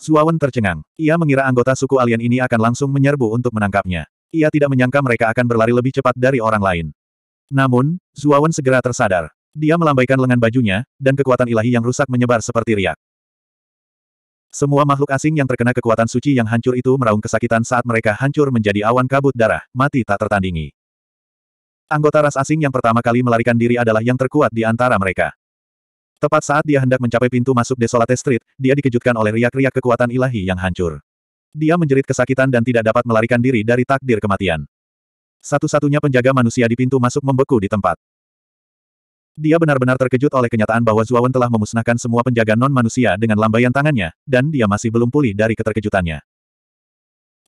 Suawan tercengang. Ia mengira anggota suku alien ini akan langsung menyerbu untuk menangkapnya. Ia tidak menyangka mereka akan berlari lebih cepat dari orang lain. Namun, Zuawan segera tersadar. Dia melambaikan lengan bajunya, dan kekuatan ilahi yang rusak menyebar seperti riak. Semua makhluk asing yang terkena kekuatan suci yang hancur itu meraung kesakitan saat mereka hancur menjadi awan kabut darah, mati tak tertandingi. Anggota ras asing yang pertama kali melarikan diri adalah yang terkuat di antara mereka. Tepat saat dia hendak mencapai pintu masuk Desolate Street, dia dikejutkan oleh riak-riak kekuatan ilahi yang hancur. Dia menjerit kesakitan dan tidak dapat melarikan diri dari takdir kematian. Satu-satunya penjaga manusia di pintu masuk membeku di tempat. Dia benar-benar terkejut oleh kenyataan bahwa Zuawan telah memusnahkan semua penjaga non-manusia dengan lambaian tangannya, dan dia masih belum pulih dari keterkejutannya.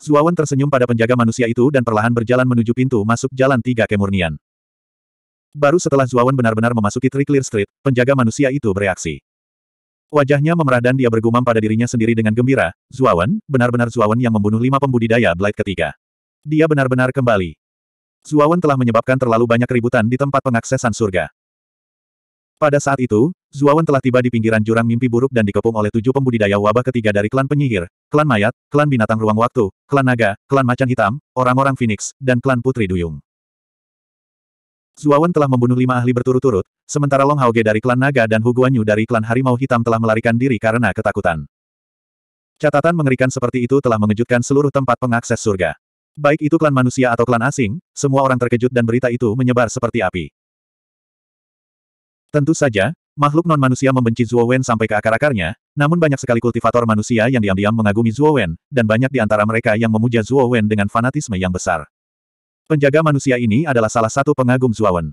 Zuawan tersenyum pada penjaga manusia itu dan perlahan berjalan menuju pintu masuk jalan tiga kemurnian. Baru setelah Zuawan benar-benar memasuki Tri Clear Street, penjaga manusia itu bereaksi. Wajahnya memerah dan dia bergumam pada dirinya sendiri dengan gembira, Zuawan, benar-benar Zuawan yang membunuh lima pembudidaya Blight ketiga. Dia benar-benar kembali. Zuawan telah menyebabkan terlalu banyak keributan di tempat pengaksesan surga. Pada saat itu, Zuawan telah tiba di pinggiran jurang mimpi buruk dan dikepung oleh tujuh pembudidaya wabah ketiga dari klan penyihir, klan mayat, klan binatang ruang waktu, klan naga, klan macan hitam, orang-orang phoenix, dan klan putri duyung. Zuawan telah membunuh lima ahli berturut-turut, sementara Long Haoge dari klan naga dan Hu Guanyu dari klan harimau hitam telah melarikan diri karena ketakutan. Catatan mengerikan seperti itu telah mengejutkan seluruh tempat pengakses surga. Baik itu klan manusia atau klan asing, semua orang terkejut dan berita itu menyebar seperti api. Tentu saja, makhluk non-manusia membenci Zuo Wen sampai ke akar-akarnya, namun banyak sekali kultivator manusia yang diam-diam mengagumi Zuo Wen, dan banyak di antara mereka yang memuja Zuo Wen dengan fanatisme yang besar. Penjaga manusia ini adalah salah satu pengagum Zuawan.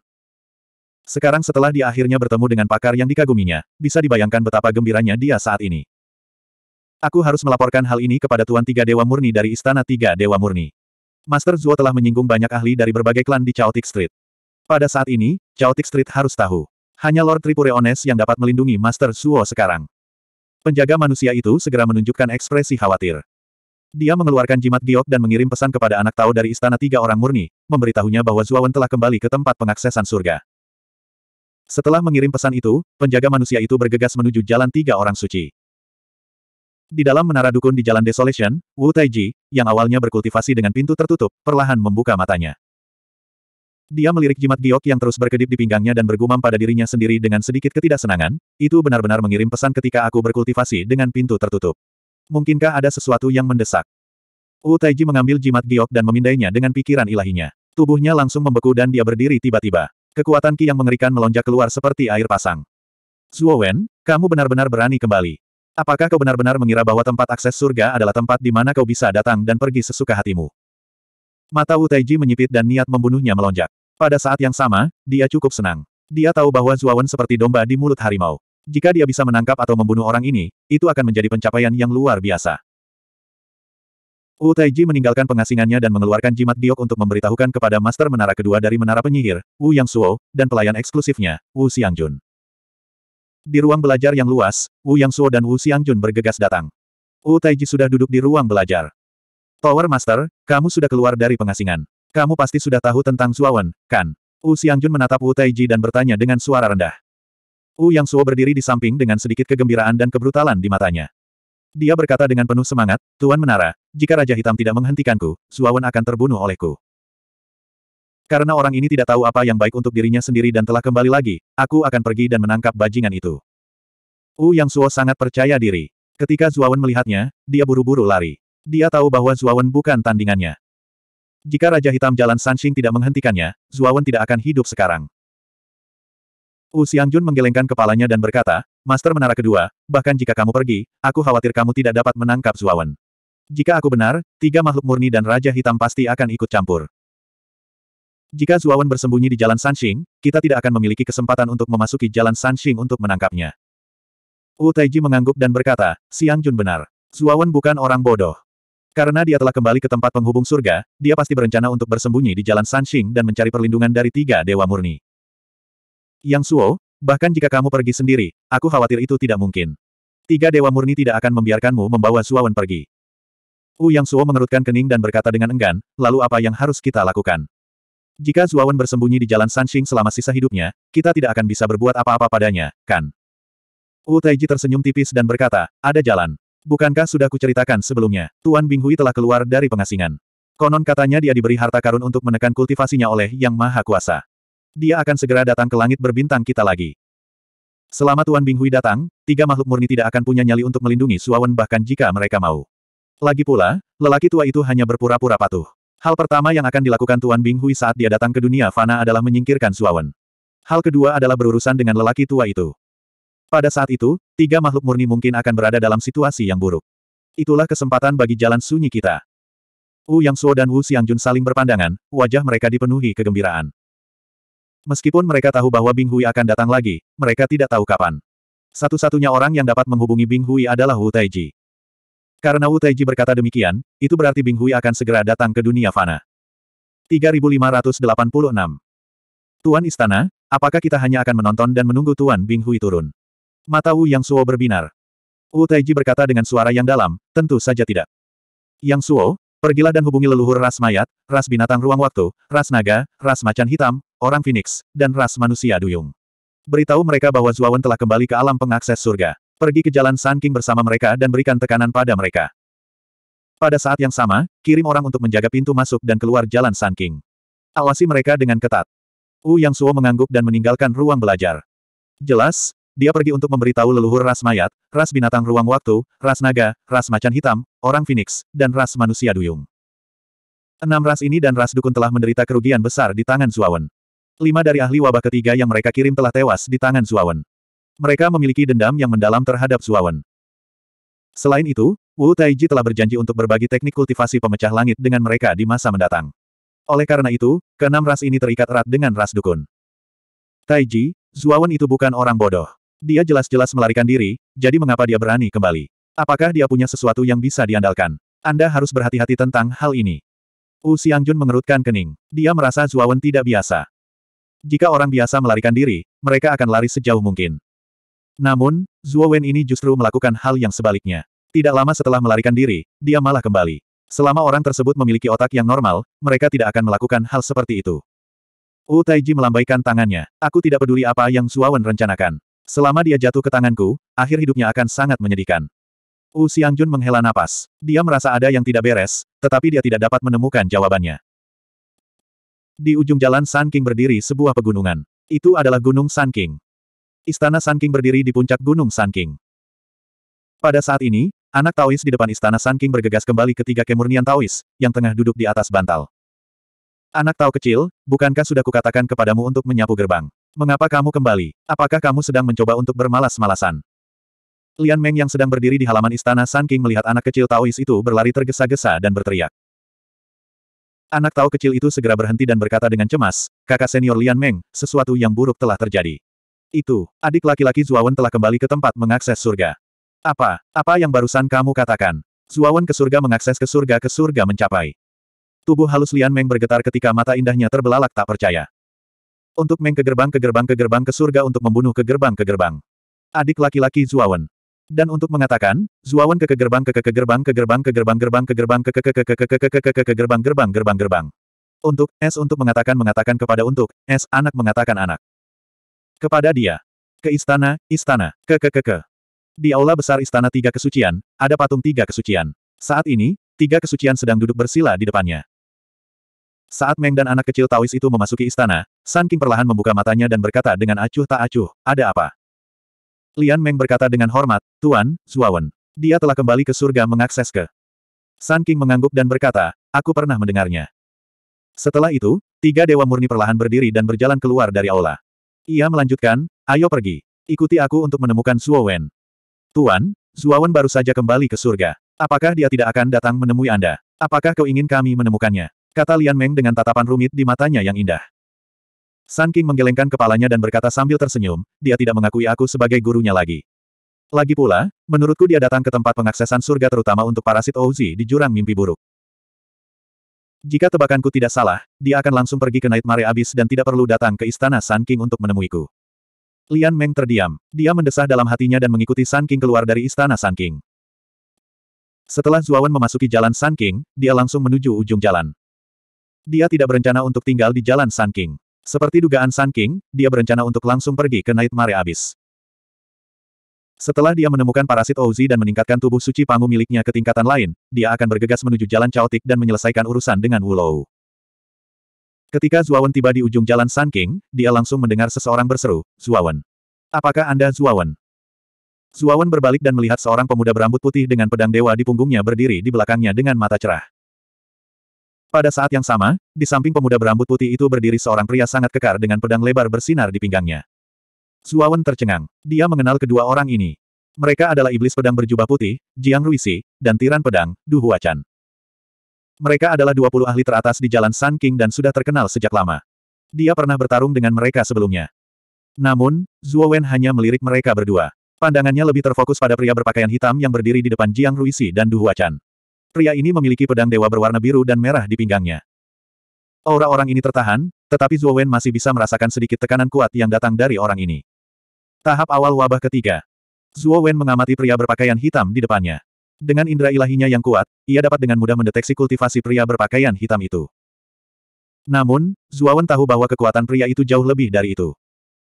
Sekarang setelah dia akhirnya bertemu dengan pakar yang dikaguminya, bisa dibayangkan betapa gembiranya dia saat ini. Aku harus melaporkan hal ini kepada Tuan Tiga Dewa Murni dari Istana Tiga Dewa Murni. Master Zuo telah menyinggung banyak ahli dari berbagai klan di Chaotic Street. Pada saat ini, Chaotic Street harus tahu. Hanya Lord Tripure Ones yang dapat melindungi Master Zuo sekarang. Penjaga manusia itu segera menunjukkan ekspresi khawatir. Dia mengeluarkan jimat giok dan mengirim pesan kepada anak tahu dari istana tiga orang murni, memberitahunya bahwa Zuawan telah kembali ke tempat pengaksesan surga. Setelah mengirim pesan itu, penjaga manusia itu bergegas menuju jalan tiga orang suci. Di dalam menara dukun di jalan Desolation, Wu Taiji, yang awalnya berkultivasi dengan pintu tertutup, perlahan membuka matanya. Dia melirik jimat giok yang terus berkedip di pinggangnya dan bergumam pada dirinya sendiri dengan sedikit ketidaksenangan, itu benar-benar mengirim pesan ketika aku berkultivasi dengan pintu tertutup. Mungkinkah ada sesuatu yang mendesak? Wu Taiji mengambil jimat giok dan memindainya dengan pikiran ilahinya. Tubuhnya langsung membeku dan dia berdiri tiba-tiba. Kekuatan Ki yang mengerikan melonjak keluar seperti air pasang. Zuo Wen, kamu benar-benar berani kembali. Apakah kau benar-benar mengira bahwa tempat akses surga adalah tempat di mana kau bisa datang dan pergi sesuka hatimu? Mata Wu Taiji menyipit dan niat membunuhnya melonjak. Pada saat yang sama, dia cukup senang. Dia tahu bahwa Zuo Wen seperti domba di mulut harimau. Jika dia bisa menangkap atau membunuh orang ini, itu akan menjadi pencapaian yang luar biasa. Wu Taiji meninggalkan pengasingannya dan mengeluarkan jimat giok untuk memberitahukan kepada Master Menara Kedua dari Menara Penyihir, Wu Yang Suo, dan pelayan eksklusifnya, Wu Xiangjun. Di ruang belajar yang luas, Wu Yang Suo dan Wu Xiangjun bergegas datang. Wu Taiji sudah duduk di ruang belajar. Tower Master, kamu sudah keluar dari pengasingan. Kamu pasti sudah tahu tentang Zuawan, kan? Wu Xiangjun menatap Wu Taiji dan bertanya dengan suara rendah. U Yang Suo berdiri di samping dengan sedikit kegembiraan dan kebrutalan di matanya. Dia berkata dengan penuh semangat, Tuan Menara, jika Raja Hitam tidak menghentikanku, Suawan akan terbunuh olehku. Karena orang ini tidak tahu apa yang baik untuk dirinya sendiri dan telah kembali lagi, aku akan pergi dan menangkap bajingan itu. U Yang Suo sangat percaya diri. Ketika Zuawan melihatnya, dia buru-buru lari. Dia tahu bahwa Zuawan bukan tandingannya. Jika Raja Hitam Jalan Sanxing tidak menghentikannya, Zuawan tidak akan hidup sekarang. U Xiangjun menggelengkan kepalanya dan berkata, Master Menara Kedua, bahkan jika kamu pergi, aku khawatir kamu tidak dapat menangkap Zuawan. Jika aku benar, tiga makhluk murni dan Raja Hitam pasti akan ikut campur. Jika Zuawan bersembunyi di Jalan Sanxing, kita tidak akan memiliki kesempatan untuk memasuki Jalan Sanxing untuk menangkapnya. Wu Taiji mengangguk dan berkata, Siang Jun benar. Zuawan bukan orang bodoh. Karena dia telah kembali ke tempat penghubung surga, dia pasti berencana untuk bersembunyi di Jalan Sanxing dan mencari perlindungan dari tiga dewa murni. Yang Suo, bahkan jika kamu pergi sendiri, aku khawatir itu tidak mungkin. Tiga dewa murni tidak akan membiarkanmu membawa Suawan pergi. U Yang Suo mengerutkan kening dan berkata dengan enggan, lalu apa yang harus kita lakukan? Jika Suawan bersembunyi di jalan Sanxing selama sisa hidupnya, kita tidak akan bisa berbuat apa-apa padanya, kan? U Taiji tersenyum tipis dan berkata, ada jalan. Bukankah sudah kuceritakan sebelumnya, Tuan Binghui telah keluar dari pengasingan. Konon katanya dia diberi harta karun untuk menekan kultivasinya oleh Yang Maha Kuasa. Dia akan segera datang ke langit berbintang kita lagi. Selama Tuan Binghui datang, tiga makhluk murni tidak akan punya nyali untuk melindungi Suawen bahkan jika mereka mau. Lagi pula, lelaki tua itu hanya berpura-pura patuh. Hal pertama yang akan dilakukan Tuan Binghui saat dia datang ke dunia fana adalah menyingkirkan Suawen. Hal kedua adalah berurusan dengan lelaki tua itu. Pada saat itu, tiga makhluk murni mungkin akan berada dalam situasi yang buruk. Itulah kesempatan bagi jalan sunyi kita. Wu Yang Suo dan Wu Jun saling berpandangan, wajah mereka dipenuhi kegembiraan. Meskipun mereka tahu bahwa Bing Hui akan datang lagi, mereka tidak tahu kapan. Satu-satunya orang yang dapat menghubungi Bing Hui adalah Wu Taiji. Karena Wu Taiji berkata demikian, itu berarti Bing Hui akan segera datang ke dunia fana. 3586 Tuan Istana, apakah kita hanya akan menonton dan menunggu Tuan Bing Hui turun? Mata Wu Yang Suo berbinar. Wu Taiji berkata dengan suara yang dalam, tentu saja tidak. Yang Suo, Pergilah dan hubungi leluhur ras mayat, ras binatang ruang waktu, ras naga, ras macan hitam, orang Phoenix, dan ras manusia duyung. Beritahu mereka bahwa Zuawan telah kembali ke alam pengakses surga. Pergi ke jalan Sun bersama mereka dan berikan tekanan pada mereka. Pada saat yang sama, kirim orang untuk menjaga pintu masuk dan keluar jalan Sun King. Awasi mereka dengan ketat. Wu Yang Suo mengangguk dan meninggalkan ruang belajar. Jelas, dia pergi untuk memberitahu leluhur ras mayat, ras binatang ruang waktu, ras naga, ras macan hitam, orang phoenix, dan ras manusia duyung. Enam ras ini dan ras dukun telah menderita kerugian besar di tangan Zuawan. Lima dari ahli wabah ketiga yang mereka kirim telah tewas di tangan Zuawan. Mereka memiliki dendam yang mendalam terhadap Zuawan. Selain itu, Wu Taiji telah berjanji untuk berbagi teknik kultivasi pemecah langit dengan mereka di masa mendatang. Oleh karena itu, keenam ras ini terikat erat dengan ras dukun. Taiji, Zuawan itu bukan orang bodoh. Dia jelas-jelas melarikan diri, jadi mengapa dia berani kembali? Apakah dia punya sesuatu yang bisa diandalkan? Anda harus berhati-hati tentang hal ini. Wu Xiangjun mengerutkan kening. Dia merasa Zuawan tidak biasa. Jika orang biasa melarikan diri, mereka akan lari sejauh mungkin. Namun, Zuowen ini justru melakukan hal yang sebaliknya. Tidak lama setelah melarikan diri, dia malah kembali. Selama orang tersebut memiliki otak yang normal, mereka tidak akan melakukan hal seperti itu. U Taiji melambaikan tangannya. Aku tidak peduli apa yang Zuawan rencanakan. Selama dia jatuh ke tanganku, akhir hidupnya akan sangat menyedihkan. Siang Xiangjun menghela napas. Dia merasa ada yang tidak beres, tetapi dia tidak dapat menemukan jawabannya. Di ujung jalan San King berdiri sebuah pegunungan. Itu adalah Gunung San King. Istana San King berdiri di puncak Gunung San King. Pada saat ini, anak Taois di depan istana San King bergegas kembali ke tiga kemurnian Taois, yang tengah duduk di atas bantal. Anak Tao kecil, bukankah sudah kukatakan kepadamu untuk menyapu gerbang? Mengapa kamu kembali? Apakah kamu sedang mencoba untuk bermalas-malasan? Lian Meng yang sedang berdiri di halaman istana San King melihat anak kecil Taois itu berlari tergesa-gesa dan berteriak. Anak Tao kecil itu segera berhenti dan berkata dengan cemas, kakak senior Lian Meng, sesuatu yang buruk telah terjadi. Itu, adik laki-laki Zuawan telah kembali ke tempat mengakses surga. Apa, apa yang barusan kamu katakan? Zuawan ke surga mengakses ke surga ke surga mencapai. Tubuh halus Lian Meng bergetar ketika mata indahnya terbelalak tak percaya. Untuk Meng ke gerbang ke gerbang ke gerbang ke surga untuk membunuh ke gerbang ke gerbang. Adik laki-laki Zuawan. Dan untuk mengatakan, Zuawan ke ke gerbang ke ke gerbang ke gerbang ke gerbang gerbang ke gerbang ke ke ke ke ke ke ke ke ke ke gerbang gerbang gerbang gerbang. Untuk, S untuk mengatakan mengatakan kepada untuk, S anak mengatakan anak. Kepada dia. Ke istana, istana, ke ke ke ke. Di aula besar istana tiga kesucian, ada patung tiga kesucian. Saat ini, tiga kesucian sedang duduk bersila di depannya. Saat Meng dan anak kecil Taois itu memasuki istana, San King perlahan membuka matanya dan berkata dengan acuh tak acuh, ada apa? Lian Meng berkata dengan hormat, Tuan, Zuawan. Dia telah kembali ke surga mengakses ke. San King mengangguk dan berkata, aku pernah mendengarnya. Setelah itu, tiga dewa murni perlahan berdiri dan berjalan keluar dari aula. Ia melanjutkan, ayo pergi. Ikuti aku untuk menemukan Zuawan. Tuan, Zuawan baru saja kembali ke surga. Apakah dia tidak akan datang menemui Anda? Apakah kau ingin kami menemukannya? Kata Lian Meng dengan tatapan rumit di matanya yang indah. San King menggelengkan kepalanya dan berkata sambil tersenyum, dia tidak mengakui aku sebagai gurunya lagi. Lagi pula, menurutku dia datang ke tempat pengaksesan surga terutama untuk parasit Ouzi di jurang mimpi buruk. Jika tebakanku tidak salah, dia akan langsung pergi ke Nightmare Abyss dan tidak perlu datang ke istana Sun King untuk menemuiku. Lian Meng terdiam. Dia mendesah dalam hatinya dan mengikuti Sun King keluar dari istana Sun King. Setelah Zuawan memasuki jalan Sun King, dia langsung menuju ujung jalan. Dia tidak berencana untuk tinggal di jalan Sun King. Seperti dugaan Sun King, dia berencana untuk langsung pergi ke Nightmare Abyss. Setelah dia menemukan parasit Ouzi dan meningkatkan tubuh suci pangu miliknya ke tingkatan lain, dia akan bergegas menuju jalan caotik dan menyelesaikan urusan dengan Wulou. Ketika Zuawan tiba di ujung jalan Sun King, dia langsung mendengar seseorang berseru, Zuawan. Apakah Anda Zuawan? Zuawan berbalik dan melihat seorang pemuda berambut putih dengan pedang dewa di punggungnya berdiri di belakangnya dengan mata cerah. Pada saat yang sama, di samping pemuda berambut putih itu berdiri seorang pria sangat kekar dengan pedang lebar bersinar di pinggangnya. Zuawan tercengang. Dia mengenal kedua orang ini. Mereka adalah iblis pedang berjubah putih, Jiang Ruisi, dan tiran pedang, Du Huachan. Mereka adalah 20 ahli teratas di jalan San King dan sudah terkenal sejak lama. Dia pernah bertarung dengan mereka sebelumnya. Namun, Zhuo hanya melirik mereka berdua. Pandangannya lebih terfokus pada pria berpakaian hitam yang berdiri di depan Jiang Ruisi dan Du Huachan. Pria ini memiliki pedang dewa berwarna biru dan merah di pinggangnya. Aura orang ini tertahan, tetapi Zhuo Wen masih bisa merasakan sedikit tekanan kuat yang datang dari orang ini. Tahap awal wabah ketiga. Zhuo Wen mengamati pria berpakaian hitam di depannya. Dengan indera ilahinya yang kuat, ia dapat dengan mudah mendeteksi kultivasi pria berpakaian hitam itu. Namun, Wen tahu bahwa kekuatan pria itu jauh lebih dari itu.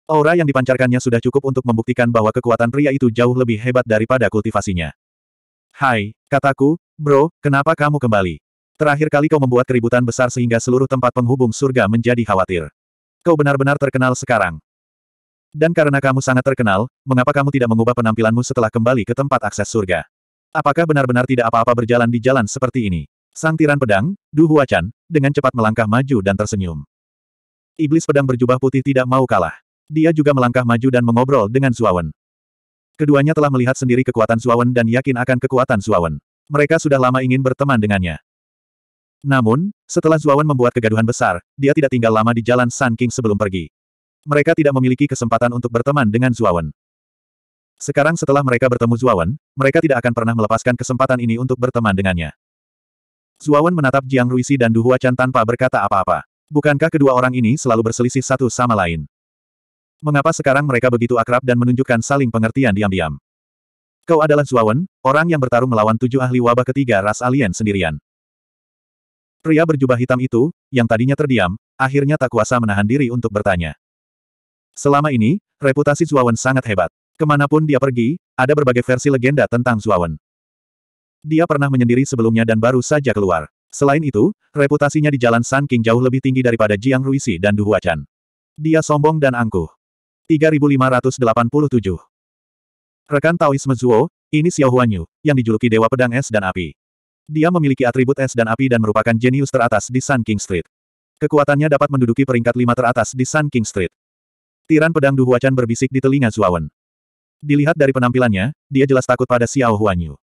Aura yang dipancarkannya sudah cukup untuk membuktikan bahwa kekuatan pria itu jauh lebih hebat daripada kultivasinya. Hai, kataku, Bro, kenapa kamu kembali? Terakhir kali kau membuat keributan besar sehingga seluruh tempat penghubung surga menjadi khawatir. Kau benar-benar terkenal sekarang. Dan karena kamu sangat terkenal, mengapa kamu tidak mengubah penampilanmu setelah kembali ke tempat akses surga? Apakah benar-benar tidak apa-apa berjalan di jalan seperti ini? Sang tiran pedang, Du Huachan, dengan cepat melangkah maju dan tersenyum. Iblis pedang berjubah putih tidak mau kalah. Dia juga melangkah maju dan mengobrol dengan Zuawan. Keduanya telah melihat sendiri kekuatan Zuawan dan yakin akan kekuatan Zuawan. Mereka sudah lama ingin berteman dengannya. Namun, setelah Zuawan membuat kegaduhan besar, dia tidak tinggal lama di jalan Sun King sebelum pergi. Mereka tidak memiliki kesempatan untuk berteman dengan Zuawan. Sekarang setelah mereka bertemu Zuawan, mereka tidak akan pernah melepaskan kesempatan ini untuk berteman dengannya. Zuawan menatap Jiang Ruisi dan Duhua Huachan tanpa berkata apa-apa. Bukankah kedua orang ini selalu berselisih satu sama lain? Mengapa sekarang mereka begitu akrab dan menunjukkan saling pengertian diam-diam? Kau adalah Zuawan, orang yang bertarung melawan tujuh ahli wabah ketiga ras alien sendirian. Pria berjubah hitam itu, yang tadinya terdiam, akhirnya tak kuasa menahan diri untuk bertanya. Selama ini, reputasi Zuawan sangat hebat. Kemanapun dia pergi, ada berbagai versi legenda tentang Zuawan. Dia pernah menyendiri sebelumnya dan baru saja keluar. Selain itu, reputasinya di Jalan San King jauh lebih tinggi daripada Jiang Ruisi dan Duhuacan. Dia sombong dan angkuh. 3587 Rekan Taoisme Zuo, ini Xiao Huanyu, yang dijuluki Dewa Pedang Es dan Api. Dia memiliki atribut es dan api dan merupakan jenius teratas di Sun King Street. Kekuatannya dapat menduduki peringkat lima teratas di Sun King Street. Tiran pedang Duhuacan berbisik di telinga Zuawan. Dilihat dari penampilannya, dia jelas takut pada Xiao Huanyu.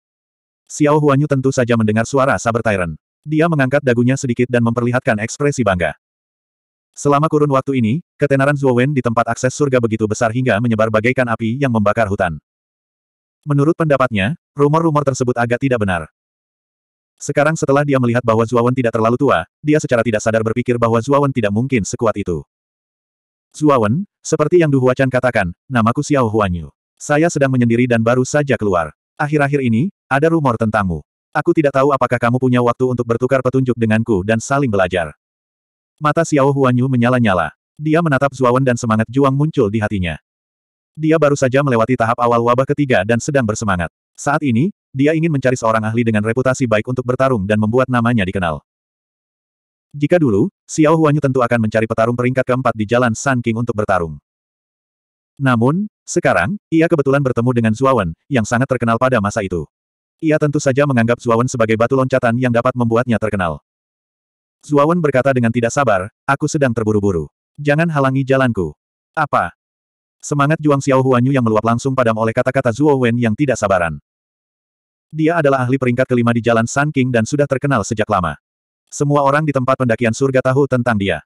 Xiao Huanyu tentu saja mendengar suara saber Tyrant. Dia mengangkat dagunya sedikit dan memperlihatkan ekspresi bangga. Selama kurun waktu ini, ketenaran Zuowen di tempat akses surga begitu besar hingga menyebar bagaikan api yang membakar hutan. Menurut pendapatnya, rumor-rumor tersebut agak tidak benar. Sekarang setelah dia melihat bahwa Zuawan tidak terlalu tua, dia secara tidak sadar berpikir bahwa Zuawan tidak mungkin sekuat itu. Zuawan, seperti yang Duhuacan katakan, namaku Xiao Huanyu. Saya sedang menyendiri dan baru saja keluar. Akhir-akhir ini, ada rumor tentangmu. Aku tidak tahu apakah kamu punya waktu untuk bertukar petunjuk denganku dan saling belajar. Mata Xiao Huanyu menyala-nyala. Dia menatap Zuawan dan semangat juang muncul di hatinya. Dia baru saja melewati tahap awal wabah ketiga dan sedang bersemangat. Saat ini, dia ingin mencari seorang ahli dengan reputasi baik untuk bertarung dan membuat namanya dikenal. Jika dulu, Xiao Huanyu tentu akan mencari petarung peringkat keempat di jalan Sun King untuk bertarung. Namun, sekarang, ia kebetulan bertemu dengan Zuawan, yang sangat terkenal pada masa itu. Ia tentu saja menganggap Zuawan sebagai batu loncatan yang dapat membuatnya terkenal. Zuawan berkata dengan tidak sabar, aku sedang terburu-buru. Jangan halangi jalanku. Apa? Semangat Juang Xiao Huanyu yang meluap langsung padam oleh kata-kata Zuo Wen yang tidak sabaran. Dia adalah ahli peringkat kelima di Jalan Sun King dan sudah terkenal sejak lama. Semua orang di tempat pendakian surga tahu tentang dia.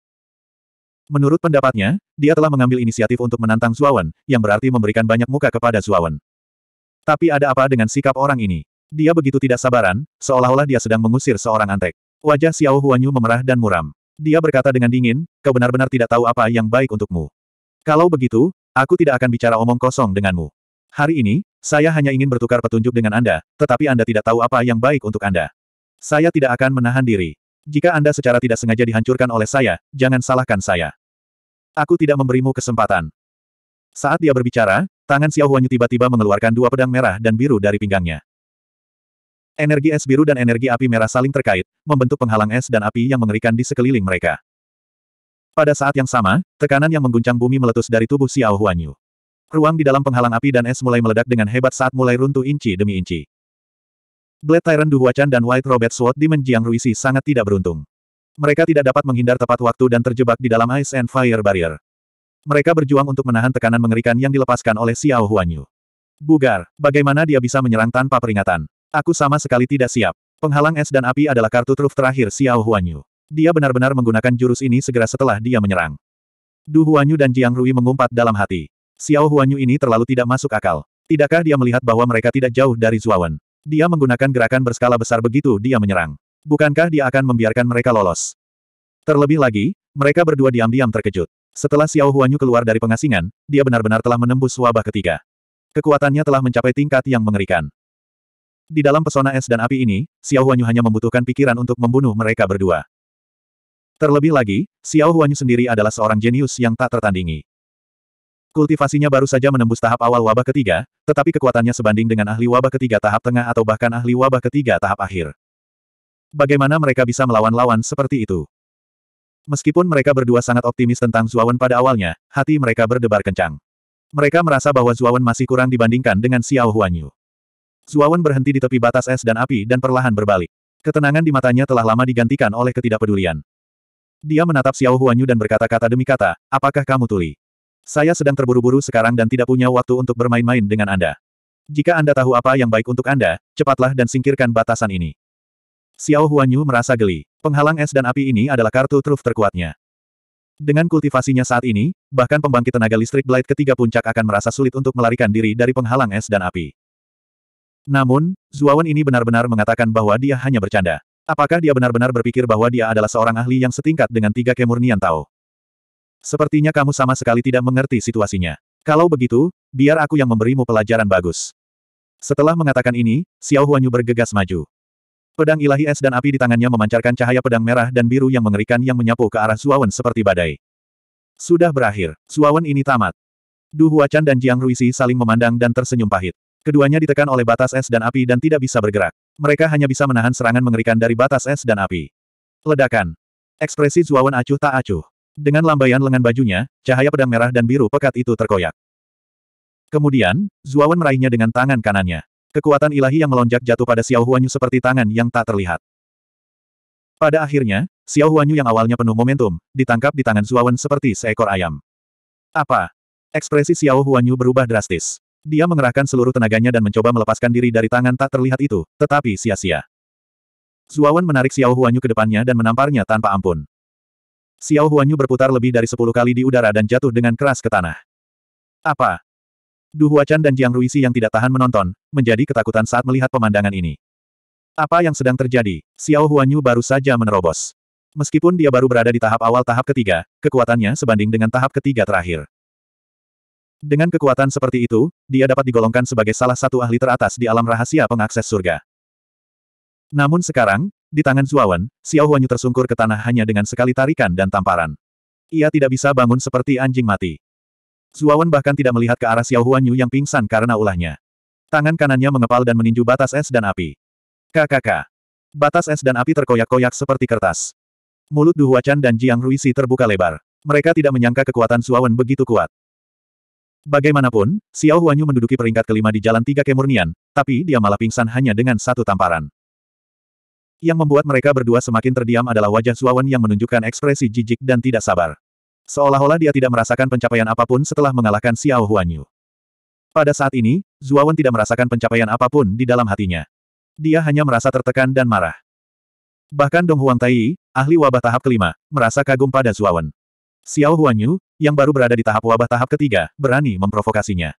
Menurut pendapatnya, dia telah mengambil inisiatif untuk menantang Wen, yang berarti memberikan banyak muka kepada Wen. Tapi ada apa dengan sikap orang ini? Dia begitu tidak sabaran, seolah-olah dia sedang mengusir seorang antek. Wajah Xiao Huanyu memerah dan muram. Dia berkata dengan dingin, kau benar-benar tidak tahu apa yang baik untukmu. Kalau begitu, Aku tidak akan bicara omong kosong denganmu. Hari ini, saya hanya ingin bertukar petunjuk dengan Anda, tetapi Anda tidak tahu apa yang baik untuk Anda. Saya tidak akan menahan diri. Jika Anda secara tidak sengaja dihancurkan oleh saya, jangan salahkan saya. Aku tidak memberimu kesempatan. Saat dia berbicara, tangan Xiao Huanyu tiba-tiba mengeluarkan dua pedang merah dan biru dari pinggangnya. Energi es biru dan energi api merah saling terkait, membentuk penghalang es dan api yang mengerikan di sekeliling mereka. Pada saat yang sama, tekanan yang mengguncang bumi meletus dari tubuh Xiao Huanyu. Ruang di dalam penghalang api dan es mulai meledak dengan hebat saat mulai runtuh inci demi inci. Blade Tyrant Huachan dan White Robert Sword di menjiang Ruisi sangat tidak beruntung. Mereka tidak dapat menghindar tepat waktu dan terjebak di dalam Ice and Fire Barrier. Mereka berjuang untuk menahan tekanan mengerikan yang dilepaskan oleh Xiao Huanyu. Bugar, bagaimana dia bisa menyerang tanpa peringatan? Aku sama sekali tidak siap. Penghalang es dan api adalah kartu truf terakhir Xiao Huanyu. Dia benar-benar menggunakan jurus ini segera setelah dia menyerang. Du Huanyu dan Jiang Rui mengumpat dalam hati. Xiao Huanyu ini terlalu tidak masuk akal. Tidakkah dia melihat bahwa mereka tidak jauh dari Zuawan? Dia menggunakan gerakan berskala besar begitu dia menyerang. Bukankah dia akan membiarkan mereka lolos? Terlebih lagi, mereka berdua diam-diam terkejut. Setelah Xiao Huanyu keluar dari pengasingan, dia benar-benar telah menembus wabah ketiga. Kekuatannya telah mencapai tingkat yang mengerikan. Di dalam pesona es dan api ini, Xiao Huanyu hanya membutuhkan pikiran untuk membunuh mereka berdua. Terlebih lagi, Xiao Huanyu sendiri adalah seorang jenius yang tak tertandingi. Kultivasinya baru saja menembus tahap awal wabah ketiga, tetapi kekuatannya sebanding dengan ahli wabah ketiga tahap tengah atau bahkan ahli wabah ketiga tahap akhir. Bagaimana mereka bisa melawan lawan seperti itu? Meskipun mereka berdua sangat optimis tentang Zuawan pada awalnya, hati mereka berdebar kencang. Mereka merasa bahwa Zuawan masih kurang dibandingkan dengan Xiao Huanyu. Zuawan berhenti di tepi batas es dan api dan perlahan berbalik. Ketenangan di matanya telah lama digantikan oleh ketidakpedulian. Dia menatap Xiao Huanyu dan berkata-kata demi kata, apakah kamu tuli? Saya sedang terburu-buru sekarang dan tidak punya waktu untuk bermain-main dengan Anda. Jika Anda tahu apa yang baik untuk Anda, cepatlah dan singkirkan batasan ini. Xiao Huanyu merasa geli. Penghalang es dan api ini adalah kartu truf terkuatnya. Dengan kultivasinya saat ini, bahkan pembangkit tenaga listrik Blight ketiga puncak akan merasa sulit untuk melarikan diri dari penghalang es dan api. Namun, Zuawan ini benar-benar mengatakan bahwa dia hanya bercanda. Apakah dia benar-benar berpikir bahwa dia adalah seorang ahli yang setingkat dengan tiga kemurnian Tao? Sepertinya kamu sama sekali tidak mengerti situasinya. Kalau begitu, biar aku yang memberimu pelajaran bagus. Setelah mengatakan ini, Xiao Huanyu bergegas maju. Pedang ilahi es dan api di tangannya memancarkan cahaya pedang merah dan biru yang mengerikan yang menyapu ke arah Zuawan seperti badai. Sudah berakhir, Zuawan ini tamat. Du Huacan dan Jiang Ruisi saling memandang dan tersenyum pahit. Keduanya ditekan oleh batas es dan api dan tidak bisa bergerak. Mereka hanya bisa menahan serangan mengerikan dari batas es dan api. Ledakan. Ekspresi Zuawan acuh tak acuh. Dengan lambaian lengan bajunya, cahaya pedang merah dan biru pekat itu terkoyak. Kemudian, Zuawan meraihnya dengan tangan kanannya. Kekuatan ilahi yang melonjak jatuh pada Xiao Huanyu seperti tangan yang tak terlihat. Pada akhirnya, Xiao Huanyu yang awalnya penuh momentum, ditangkap di tangan Zuawan seperti seekor ayam. Apa? Ekspresi Xiao Huanyu berubah drastis. Dia mengerahkan seluruh tenaganya dan mencoba melepaskan diri dari tangan tak terlihat itu, tetapi sia-sia. Zuawan menarik Xiao Huanyu ke depannya dan menamparnya tanpa ampun. Xiao Huanyu berputar lebih dari sepuluh kali di udara dan jatuh dengan keras ke tanah. Apa? Du Huacan dan Jiang Ruisi yang tidak tahan menonton, menjadi ketakutan saat melihat pemandangan ini. Apa yang sedang terjadi? Xiao Huanyu baru saja menerobos. Meskipun dia baru berada di tahap awal tahap ketiga, kekuatannya sebanding dengan tahap ketiga terakhir. Dengan kekuatan seperti itu, dia dapat digolongkan sebagai salah satu ahli teratas di alam rahasia pengakses surga. Namun sekarang, di tangan Zuawan, Xiao Huanyu tersungkur ke tanah hanya dengan sekali tarikan dan tamparan. Ia tidak bisa bangun seperti anjing mati. Zuawan bahkan tidak melihat ke arah Xiao Huanyu yang pingsan karena ulahnya. Tangan kanannya mengepal dan meninju batas es dan api. KKK. Batas es dan api terkoyak-koyak seperti kertas. Mulut Duhuacan dan Jiang Ruisi terbuka lebar. Mereka tidak menyangka kekuatan Suawan begitu kuat. Bagaimanapun, Xiao Huanyu menduduki peringkat kelima di jalan tiga kemurnian, tapi dia malah pingsan hanya dengan satu tamparan. Yang membuat mereka berdua semakin terdiam adalah wajah Zuawan yang menunjukkan ekspresi jijik dan tidak sabar. Seolah-olah dia tidak merasakan pencapaian apapun setelah mengalahkan Xiao Huanyu. Pada saat ini, Zuawan tidak merasakan pencapaian apapun di dalam hatinya. Dia hanya merasa tertekan dan marah. Bahkan Dong Huang Tai, ahli wabah tahap kelima, merasa kagum pada Zuawan. Xiao Huanyu, yang baru berada di tahap wabah tahap ketiga, berani memprovokasinya.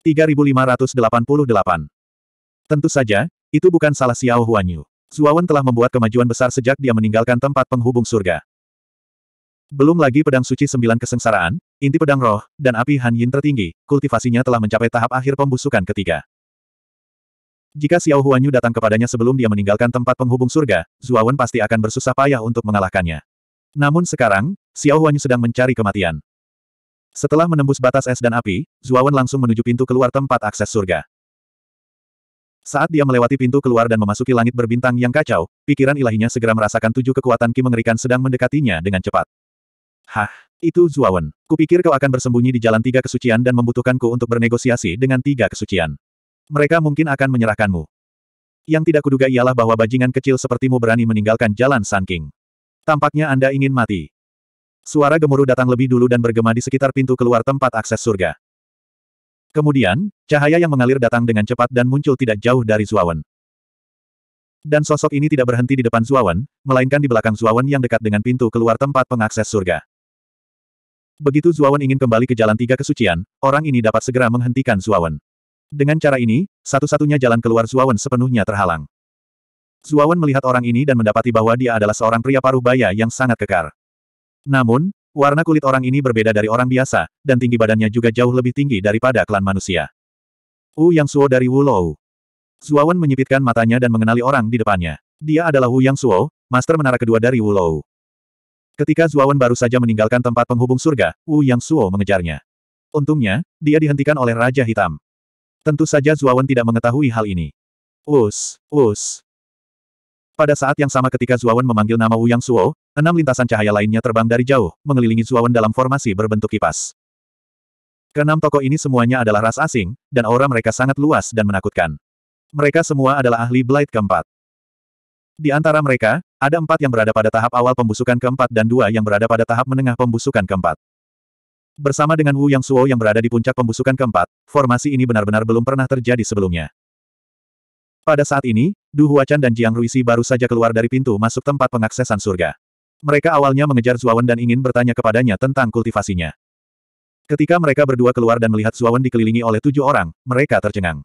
3588 Tentu saja, itu bukan salah Xiao Huanyu. Zuawan telah membuat kemajuan besar sejak dia meninggalkan tempat penghubung surga. Belum lagi pedang suci sembilan kesengsaraan, inti pedang roh, dan api Han Yin tertinggi, kultivasinya telah mencapai tahap akhir pembusukan ketiga. Jika Xiao Huanyu datang kepadanya sebelum dia meninggalkan tempat penghubung surga, Zuawan pasti akan bersusah payah untuk mengalahkannya. Namun sekarang, Xiao Huanyu sedang mencari kematian. Setelah menembus batas es dan api, Zuawan langsung menuju pintu keluar tempat akses surga. Saat dia melewati pintu keluar dan memasuki langit berbintang yang kacau, pikiran ilahinya segera merasakan tujuh kekuatan Ki mengerikan sedang mendekatinya dengan cepat. Hah, itu Zuawan. Kupikir kau akan bersembunyi di jalan tiga kesucian dan membutuhkanku untuk bernegosiasi dengan tiga kesucian. Mereka mungkin akan menyerahkanmu. Yang tidak kuduga ialah bahwa bajingan kecil sepertimu berani meninggalkan jalan Sun King. Tampaknya Anda ingin mati. Suara gemuruh datang lebih dulu dan bergema di sekitar pintu keluar tempat akses surga. Kemudian, cahaya yang mengalir datang dengan cepat dan muncul tidak jauh dari Zuawan. Dan sosok ini tidak berhenti di depan Zuawan, melainkan di belakang Zuawan yang dekat dengan pintu keluar tempat pengakses surga. Begitu Zuawan ingin kembali ke jalan tiga kesucian, orang ini dapat segera menghentikan Zuawan. Dengan cara ini, satu-satunya jalan keluar Zuawan sepenuhnya terhalang. Zuawan melihat orang ini dan mendapati bahwa dia adalah seorang pria paruh baya yang sangat kekar. Namun, warna kulit orang ini berbeda dari orang biasa, dan tinggi badannya juga jauh lebih tinggi daripada klan manusia. Wu Yang Suo dari Wulou. Zuawan menyipitkan matanya dan mengenali orang di depannya. Dia adalah Wu Yang Suo, master menara kedua dari Wulou. Ketika Zuawan baru saja meninggalkan tempat penghubung surga, Wu Yang Suo mengejarnya. Untungnya, dia dihentikan oleh Raja Hitam. Tentu saja Zuawan tidak mengetahui hal ini. Us, us, pada saat yang sama ketika Zuawan memanggil nama Wu Yang Suo, enam lintasan cahaya lainnya terbang dari jauh, mengelilingi Zuawan dalam formasi berbentuk kipas. Keenam toko ini semuanya adalah ras asing, dan aura mereka sangat luas dan menakutkan. Mereka semua adalah ahli Blight keempat. Di antara mereka, ada empat yang berada pada tahap awal pembusukan keempat dan dua yang berada pada tahap menengah pembusukan keempat. Bersama dengan Wu Yang Suo yang berada di puncak pembusukan keempat, formasi ini benar-benar belum pernah terjadi sebelumnya. Pada saat ini, Du Huachan dan Jiang Ruisi baru saja keluar dari pintu masuk tempat pengaksesan surga. Mereka awalnya mengejar Zuawan dan ingin bertanya kepadanya tentang kultivasinya. Ketika mereka berdua keluar dan melihat Zuawan dikelilingi oleh tujuh orang, mereka tercengang.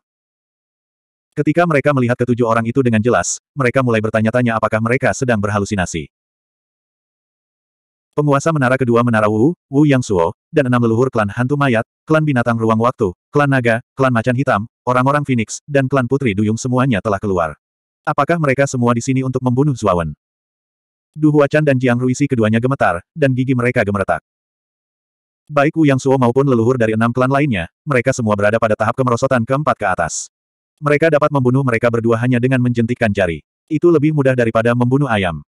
Ketika mereka melihat ketujuh orang itu dengan jelas, mereka mulai bertanya-tanya apakah mereka sedang berhalusinasi. Penguasa menara kedua menara Wu, Wu Yang Suo, dan enam leluhur klan hantu mayat, klan binatang ruang waktu, klan naga, klan macan hitam, orang-orang Phoenix, dan klan putri duyung semuanya telah keluar. Apakah mereka semua di sini untuk membunuh Zuawan? Du Huacan dan Jiang Ruisi keduanya gemetar, dan gigi mereka gemeretak. Baik Wu Yang Suo maupun leluhur dari enam klan lainnya, mereka semua berada pada tahap kemerosotan keempat ke atas. Mereka dapat membunuh mereka berdua hanya dengan menjentikkan jari. Itu lebih mudah daripada membunuh ayam.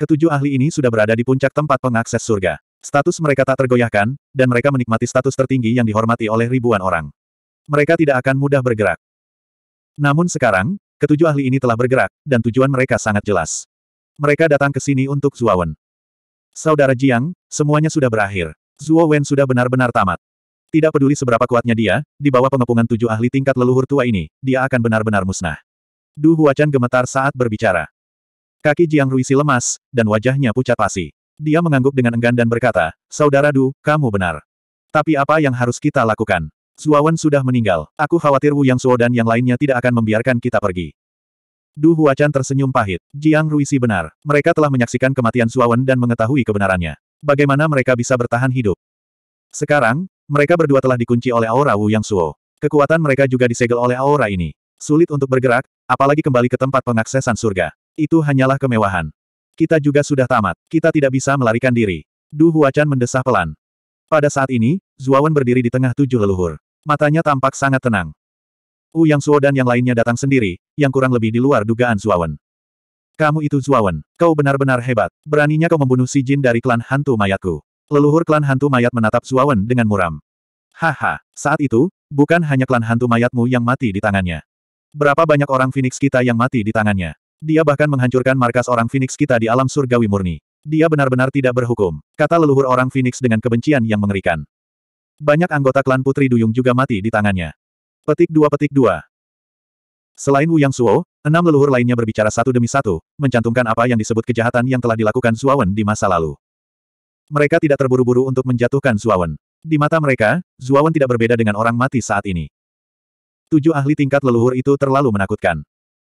Ketujuh ahli ini sudah berada di puncak tempat pengakses surga. Status mereka tak tergoyahkan, dan mereka menikmati status tertinggi yang dihormati oleh ribuan orang. Mereka tidak akan mudah bergerak. Namun sekarang, ketujuh ahli ini telah bergerak, dan tujuan mereka sangat jelas. Mereka datang ke sini untuk Wen. Saudara Jiang, semuanya sudah berakhir. Zuo Wen sudah benar-benar tamat. Tidak peduli seberapa kuatnya dia, di bawah pengepungan tujuh ahli tingkat leluhur tua ini, dia akan benar-benar musnah. Du Huacan gemetar saat berbicara. Kaki Jiang Ruisi lemas, dan wajahnya pucat pasi. Dia mengangguk dengan enggan dan berkata, Saudara Du, kamu benar. Tapi apa yang harus kita lakukan? Zuawan sudah meninggal. Aku khawatir Wu Yang Suo dan yang lainnya tidak akan membiarkan kita pergi. Du Huachan tersenyum pahit. Jiang Ruisi benar. Mereka telah menyaksikan kematian Zuawan dan mengetahui kebenarannya. Bagaimana mereka bisa bertahan hidup? Sekarang, mereka berdua telah dikunci oleh aura Wu Yang Suo. Kekuatan mereka juga disegel oleh aura ini. Sulit untuk bergerak, apalagi kembali ke tempat pengaksesan surga. Itu hanyalah kemewahan. Kita juga sudah tamat. Kita tidak bisa melarikan diri. Du Huacan mendesah pelan. Pada saat ini, Zuawan berdiri di tengah tujuh leluhur. Matanya tampak sangat tenang. U Yang Suo dan yang lainnya datang sendiri, yang kurang lebih di luar dugaan Zuawan. Kamu itu Zuawan. Kau benar-benar hebat. Beraninya kau membunuh si jin dari klan hantu mayatku. Leluhur klan hantu mayat menatap Zuawan dengan muram. Haha, saat itu, bukan hanya klan hantu mayatmu yang mati di tangannya. Berapa banyak orang Phoenix kita yang mati di tangannya? Dia bahkan menghancurkan markas orang Phoenix kita di alam surgawi murni. Dia benar-benar tidak berhukum, kata leluhur orang Phoenix dengan kebencian yang mengerikan. Banyak anggota klan Putri Duyung juga mati di tangannya. Petik dua petik dua. Selain Wu Yang Suo, enam leluhur lainnya berbicara satu demi satu, mencantumkan apa yang disebut kejahatan yang telah dilakukan Zuawan di masa lalu. Mereka tidak terburu-buru untuk menjatuhkan Zuawan. Di mata mereka, Zuawan tidak berbeda dengan orang mati saat ini. Tujuh ahli tingkat leluhur itu terlalu menakutkan.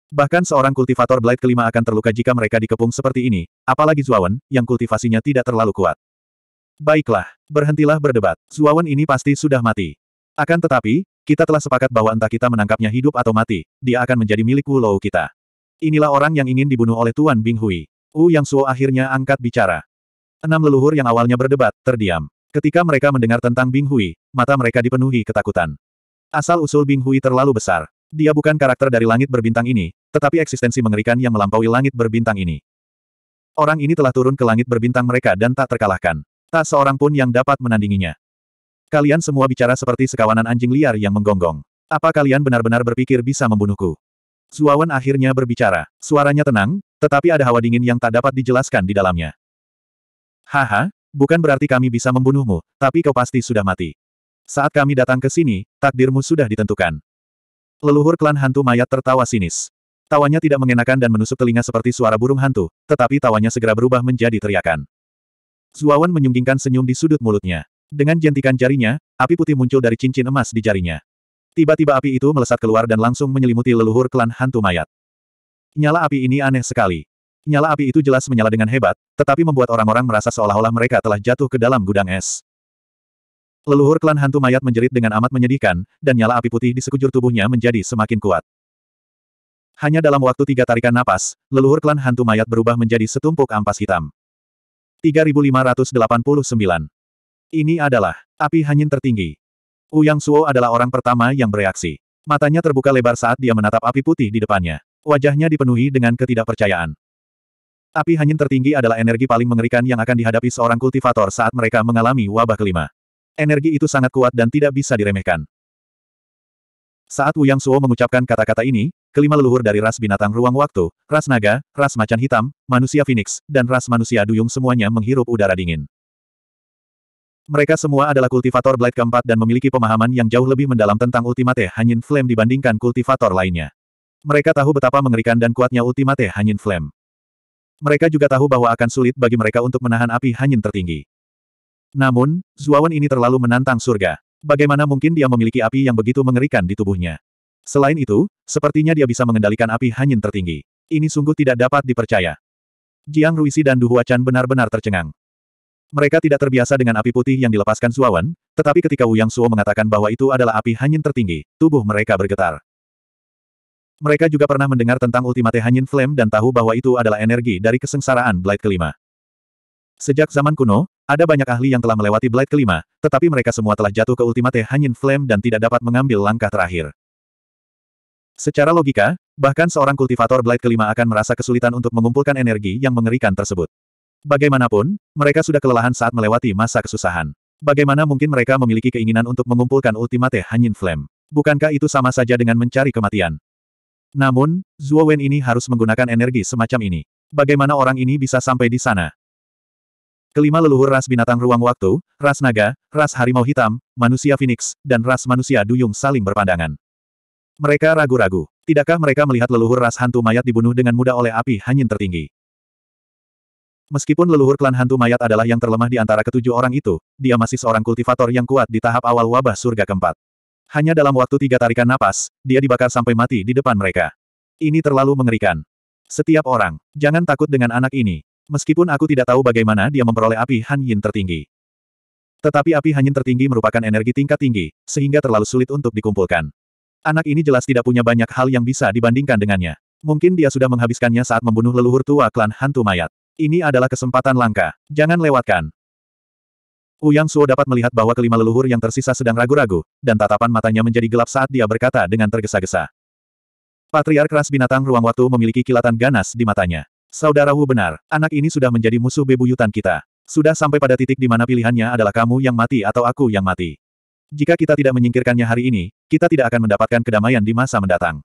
Bahkan seorang kultivator Blade kelima akan terluka jika mereka dikepung seperti ini, apalagi Zuawan, yang kultivasinya tidak terlalu kuat. Baiklah, berhentilah berdebat. Zuawan ini pasti sudah mati. Akan tetapi, kita telah sepakat bahwa entah kita menangkapnya hidup atau mati, dia akan menjadi milik Wu Lou kita. Inilah orang yang ingin dibunuh oleh Tuan Bing Hui. Wu Yang Suo akhirnya angkat bicara. Enam leluhur yang awalnya berdebat, terdiam. Ketika mereka mendengar tentang Bing Hui, mata mereka dipenuhi ketakutan. Asal-usul Bing Hui terlalu besar. Dia bukan karakter dari langit berbintang ini, tetapi eksistensi mengerikan yang melampaui langit berbintang ini. Orang ini telah turun ke langit berbintang mereka dan tak terkalahkan. Tak seorang pun yang dapat menandinginya. Kalian semua bicara seperti sekawanan anjing liar yang menggonggong. Apa kalian benar-benar berpikir bisa membunuhku? Zuawan akhirnya berbicara. Suaranya tenang, tetapi ada hawa dingin yang tak dapat dijelaskan di dalamnya. Haha, bukan berarti kami bisa membunuhmu, tapi kau pasti sudah mati. Saat kami datang ke sini, takdirmu sudah ditentukan. Leluhur klan hantu mayat tertawa sinis. Tawanya tidak mengenakan dan menusuk telinga seperti suara burung hantu, tetapi tawanya segera berubah menjadi teriakan. Zuawan menyunggingkan senyum di sudut mulutnya. Dengan jentikan jarinya, api putih muncul dari cincin emas di jarinya. Tiba-tiba api itu melesat keluar dan langsung menyelimuti leluhur klan hantu mayat. Nyala api ini aneh sekali. Nyala api itu jelas menyala dengan hebat, tetapi membuat orang-orang merasa seolah-olah mereka telah jatuh ke dalam gudang es. Leluhur klan hantu mayat menjerit dengan amat menyedihkan, dan nyala api putih di sekujur tubuhnya menjadi semakin kuat. Hanya dalam waktu tiga tarikan napas, leluhur klan hantu mayat berubah menjadi setumpuk ampas hitam. 3589. Ini adalah api hanyin tertinggi. Uyang Suo adalah orang pertama yang bereaksi. Matanya terbuka lebar saat dia menatap api putih di depannya. Wajahnya dipenuhi dengan ketidakpercayaan. Api hanyin tertinggi adalah energi paling mengerikan yang akan dihadapi seorang kultivator saat mereka mengalami wabah kelima. Energi itu sangat kuat dan tidak bisa diremehkan. Saat Wu Yang Suo mengucapkan kata-kata ini, kelima leluhur dari ras binatang ruang waktu, ras naga, ras macan hitam, manusia phoenix, dan ras manusia duyung semuanya menghirup udara dingin. Mereka semua adalah kultivator Blade keempat dan memiliki pemahaman yang jauh lebih mendalam tentang Ultimate Hanyin Flame dibandingkan kultivator lainnya. Mereka tahu betapa mengerikan dan kuatnya Ultimate Hanyin Flame. Mereka juga tahu bahwa akan sulit bagi mereka untuk menahan api Hanyin tertinggi. Namun, Zuawan ini terlalu menantang surga. Bagaimana mungkin dia memiliki api yang begitu mengerikan di tubuhnya? Selain itu, sepertinya dia bisa mengendalikan api hanyin tertinggi. Ini sungguh tidak dapat dipercaya. Jiang Ruisi dan Duhuacan benar-benar tercengang. Mereka tidak terbiasa dengan api putih yang dilepaskan Suawan, tetapi ketika Wuyang Suo mengatakan bahwa itu adalah api hanyin tertinggi, tubuh mereka bergetar. Mereka juga pernah mendengar tentang Ultimate hanyin Flame dan tahu bahwa itu adalah energi dari kesengsaraan Blight kelima. Sejak zaman kuno, ada banyak ahli yang telah melewati Blade kelima, tetapi mereka semua telah jatuh ke Ultimate Hanyin Flame dan tidak dapat mengambil langkah terakhir. Secara logika, bahkan seorang kultivator Blade kelima akan merasa kesulitan untuk mengumpulkan energi yang mengerikan tersebut. Bagaimanapun, mereka sudah kelelahan saat melewati masa kesusahan. Bagaimana mungkin mereka memiliki keinginan untuk mengumpulkan Ultimate Hanyin Flame? Bukankah itu sama saja dengan mencari kematian? Namun, Zhuo Wen ini harus menggunakan energi semacam ini. Bagaimana orang ini bisa sampai di sana? Kelima leluhur ras binatang ruang waktu, ras naga, ras harimau hitam, manusia phoenix, dan ras manusia duyung saling berpandangan. Mereka ragu-ragu. Tidakkah mereka melihat leluhur ras hantu mayat dibunuh dengan mudah oleh api hanyin tertinggi? Meskipun leluhur klan hantu mayat adalah yang terlemah di antara ketujuh orang itu, dia masih seorang kultivator yang kuat di tahap awal wabah surga keempat. Hanya dalam waktu tiga tarikan napas, dia dibakar sampai mati di depan mereka. Ini terlalu mengerikan. Setiap orang, jangan takut dengan anak ini. Meskipun aku tidak tahu bagaimana dia memperoleh api Han Yin tertinggi. Tetapi api Han Yin tertinggi merupakan energi tingkat tinggi, sehingga terlalu sulit untuk dikumpulkan. Anak ini jelas tidak punya banyak hal yang bisa dibandingkan dengannya. Mungkin dia sudah menghabiskannya saat membunuh leluhur tua klan hantu mayat. Ini adalah kesempatan langka. Jangan lewatkan. Uyang Suo dapat melihat bahwa kelima leluhur yang tersisa sedang ragu-ragu, dan tatapan matanya menjadi gelap saat dia berkata dengan tergesa-gesa. Patriark ras binatang ruang waktu memiliki kilatan ganas di matanya. Saudara Wu benar, anak ini sudah menjadi musuh bebuyutan kita. Sudah sampai pada titik di mana pilihannya adalah kamu yang mati atau aku yang mati. Jika kita tidak menyingkirkannya hari ini, kita tidak akan mendapatkan kedamaian di masa mendatang.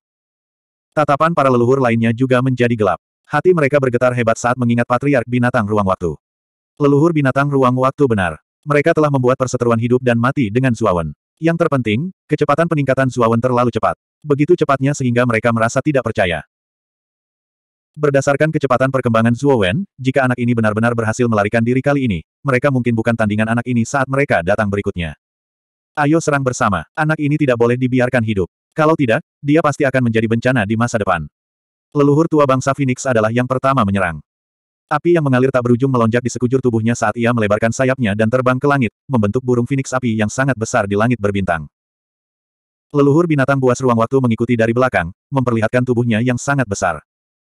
Tatapan para leluhur lainnya juga menjadi gelap. Hati mereka bergetar hebat saat mengingat patriark binatang ruang waktu. Leluhur binatang ruang waktu benar. Mereka telah membuat perseteruan hidup dan mati dengan Zuawan. Yang terpenting, kecepatan peningkatan Zuawan terlalu cepat. Begitu cepatnya sehingga mereka merasa tidak percaya. Berdasarkan kecepatan perkembangan Zuo Wen, jika anak ini benar-benar berhasil melarikan diri kali ini, mereka mungkin bukan tandingan anak ini saat mereka datang berikutnya. Ayo serang bersama, anak ini tidak boleh dibiarkan hidup. Kalau tidak, dia pasti akan menjadi bencana di masa depan. Leluhur tua bangsa Phoenix adalah yang pertama menyerang. Api yang mengalir tak berujung melonjak di sekujur tubuhnya saat ia melebarkan sayapnya dan terbang ke langit, membentuk burung Phoenix api yang sangat besar di langit berbintang. Leluhur binatang buas ruang waktu mengikuti dari belakang, memperlihatkan tubuhnya yang sangat besar.